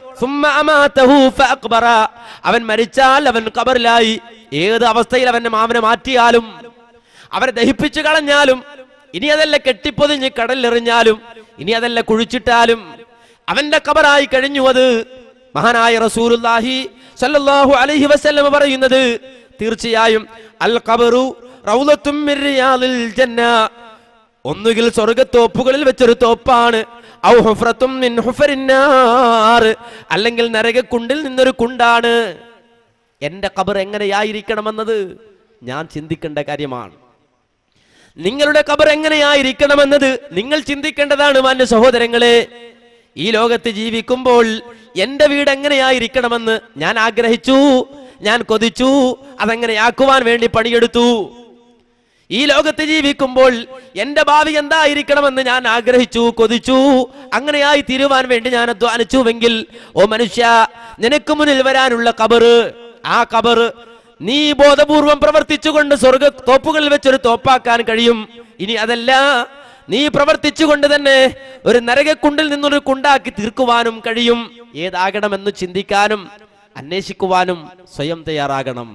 അവൻ മരിച്ചാൽ അവൻ ഖബറിലായി ഏത് അവസ്ഥയിൽ അവന്റെ മാമനെ മാറ്റിയാലും അവരെ ദഹിപ്പിച്ചു കളഞ്ഞാലും ഇനി അതല്ല കെട്ടിപ്പൊതിഞ്ഞ് കടലിലെറിഞ്ഞാലും ഇനി അതല്ല കുഴിച്ചിട്ടാലും അവന്റെ കബറായി കഴിഞ്ഞു അത് മഹാനായ റസൂലുല്ലാഹി സല്ലല്ലാഹു അലൈഹി വസല്ലം പറയുന്നത് തീർച്ചയായും അൽ ഖബറു റൗലത്തും മിൻ ജന്ന ഒന്നുകിൽ സ്വർഗത്തോപ്പുകളിൽ വെച്ചൊരു തോപ്പാണ് ഔ മിൻ ഹുഫരിന്നാർ അല്ലെങ്കിൽ നരകക്കുണ്ടിൽ നിന്നൊരു കുണ്ടാണ് എന്റെ ഖബർ എങ്ങനെയായിരിക്കണമെന്നത് ഞാൻ ചിന്തിക്കേണ്ട കാര്യമാണ് നിങ്ങളുടെ ഖബർ എങ്ങനെയായിരിക്കണമെന്നത് നിങ്ങൾ ചിന്തിക്കേണ്ടതാണ് മാന്യ സഹോദരങ്ങളെ ഈ ലോകത്ത് ജീവിക്കുമ്പോൾ എൻ്റെ വീട് എങ്ങനെയായിരിക്കണമെന്ന് ഞാൻ ആഗ്രഹിച്ചു ഞാൻ കൊതിച്ചു അതെങ്ങനെയാക്കുവാൻ വേണ്ടി പണിയെടുത്തു ഈ ലോകത്ത് ജീവിക്കുമ്പോൾ എൻ്റെ ഭാവി എന്തായിരിക്കണമെന്ന് ഞാൻ ആഗ്രഹിച്ചു കൊതിച്ചു അങ്ങനെയായി തീരുവാൻ വേണ്ടി ഞാൻ അധ്വാനിച്ചുവെങ്കിൽ ഓ മനുഷ്യ നിനക്ക് മുന്നിൽ വരാനുള്ള കബറ് ആ കബറ് നീ ബോധപൂർവം പ്രവർത്തിച്ചുകൊണ്ട് സ്വർഗ തോപ്പുകളിൽ വെച്ചൊരു തോപ്പാക്കാൻ കഴിയും ഇനി അതല്ല നീ പ്രവർത്തിച്ചുകൊണ്ട് തന്നെ ഒരു നരകക്കുണ്ടിൽ നിന്നൊരു കുണ്ടാക്കി തീർക്കുവാനും കഴിയും ഏതാകണമെന്ന് ചിന്തിക്കാനും അന്വേഷിക്കുവാനും സ്വയം തയ്യാറാകണം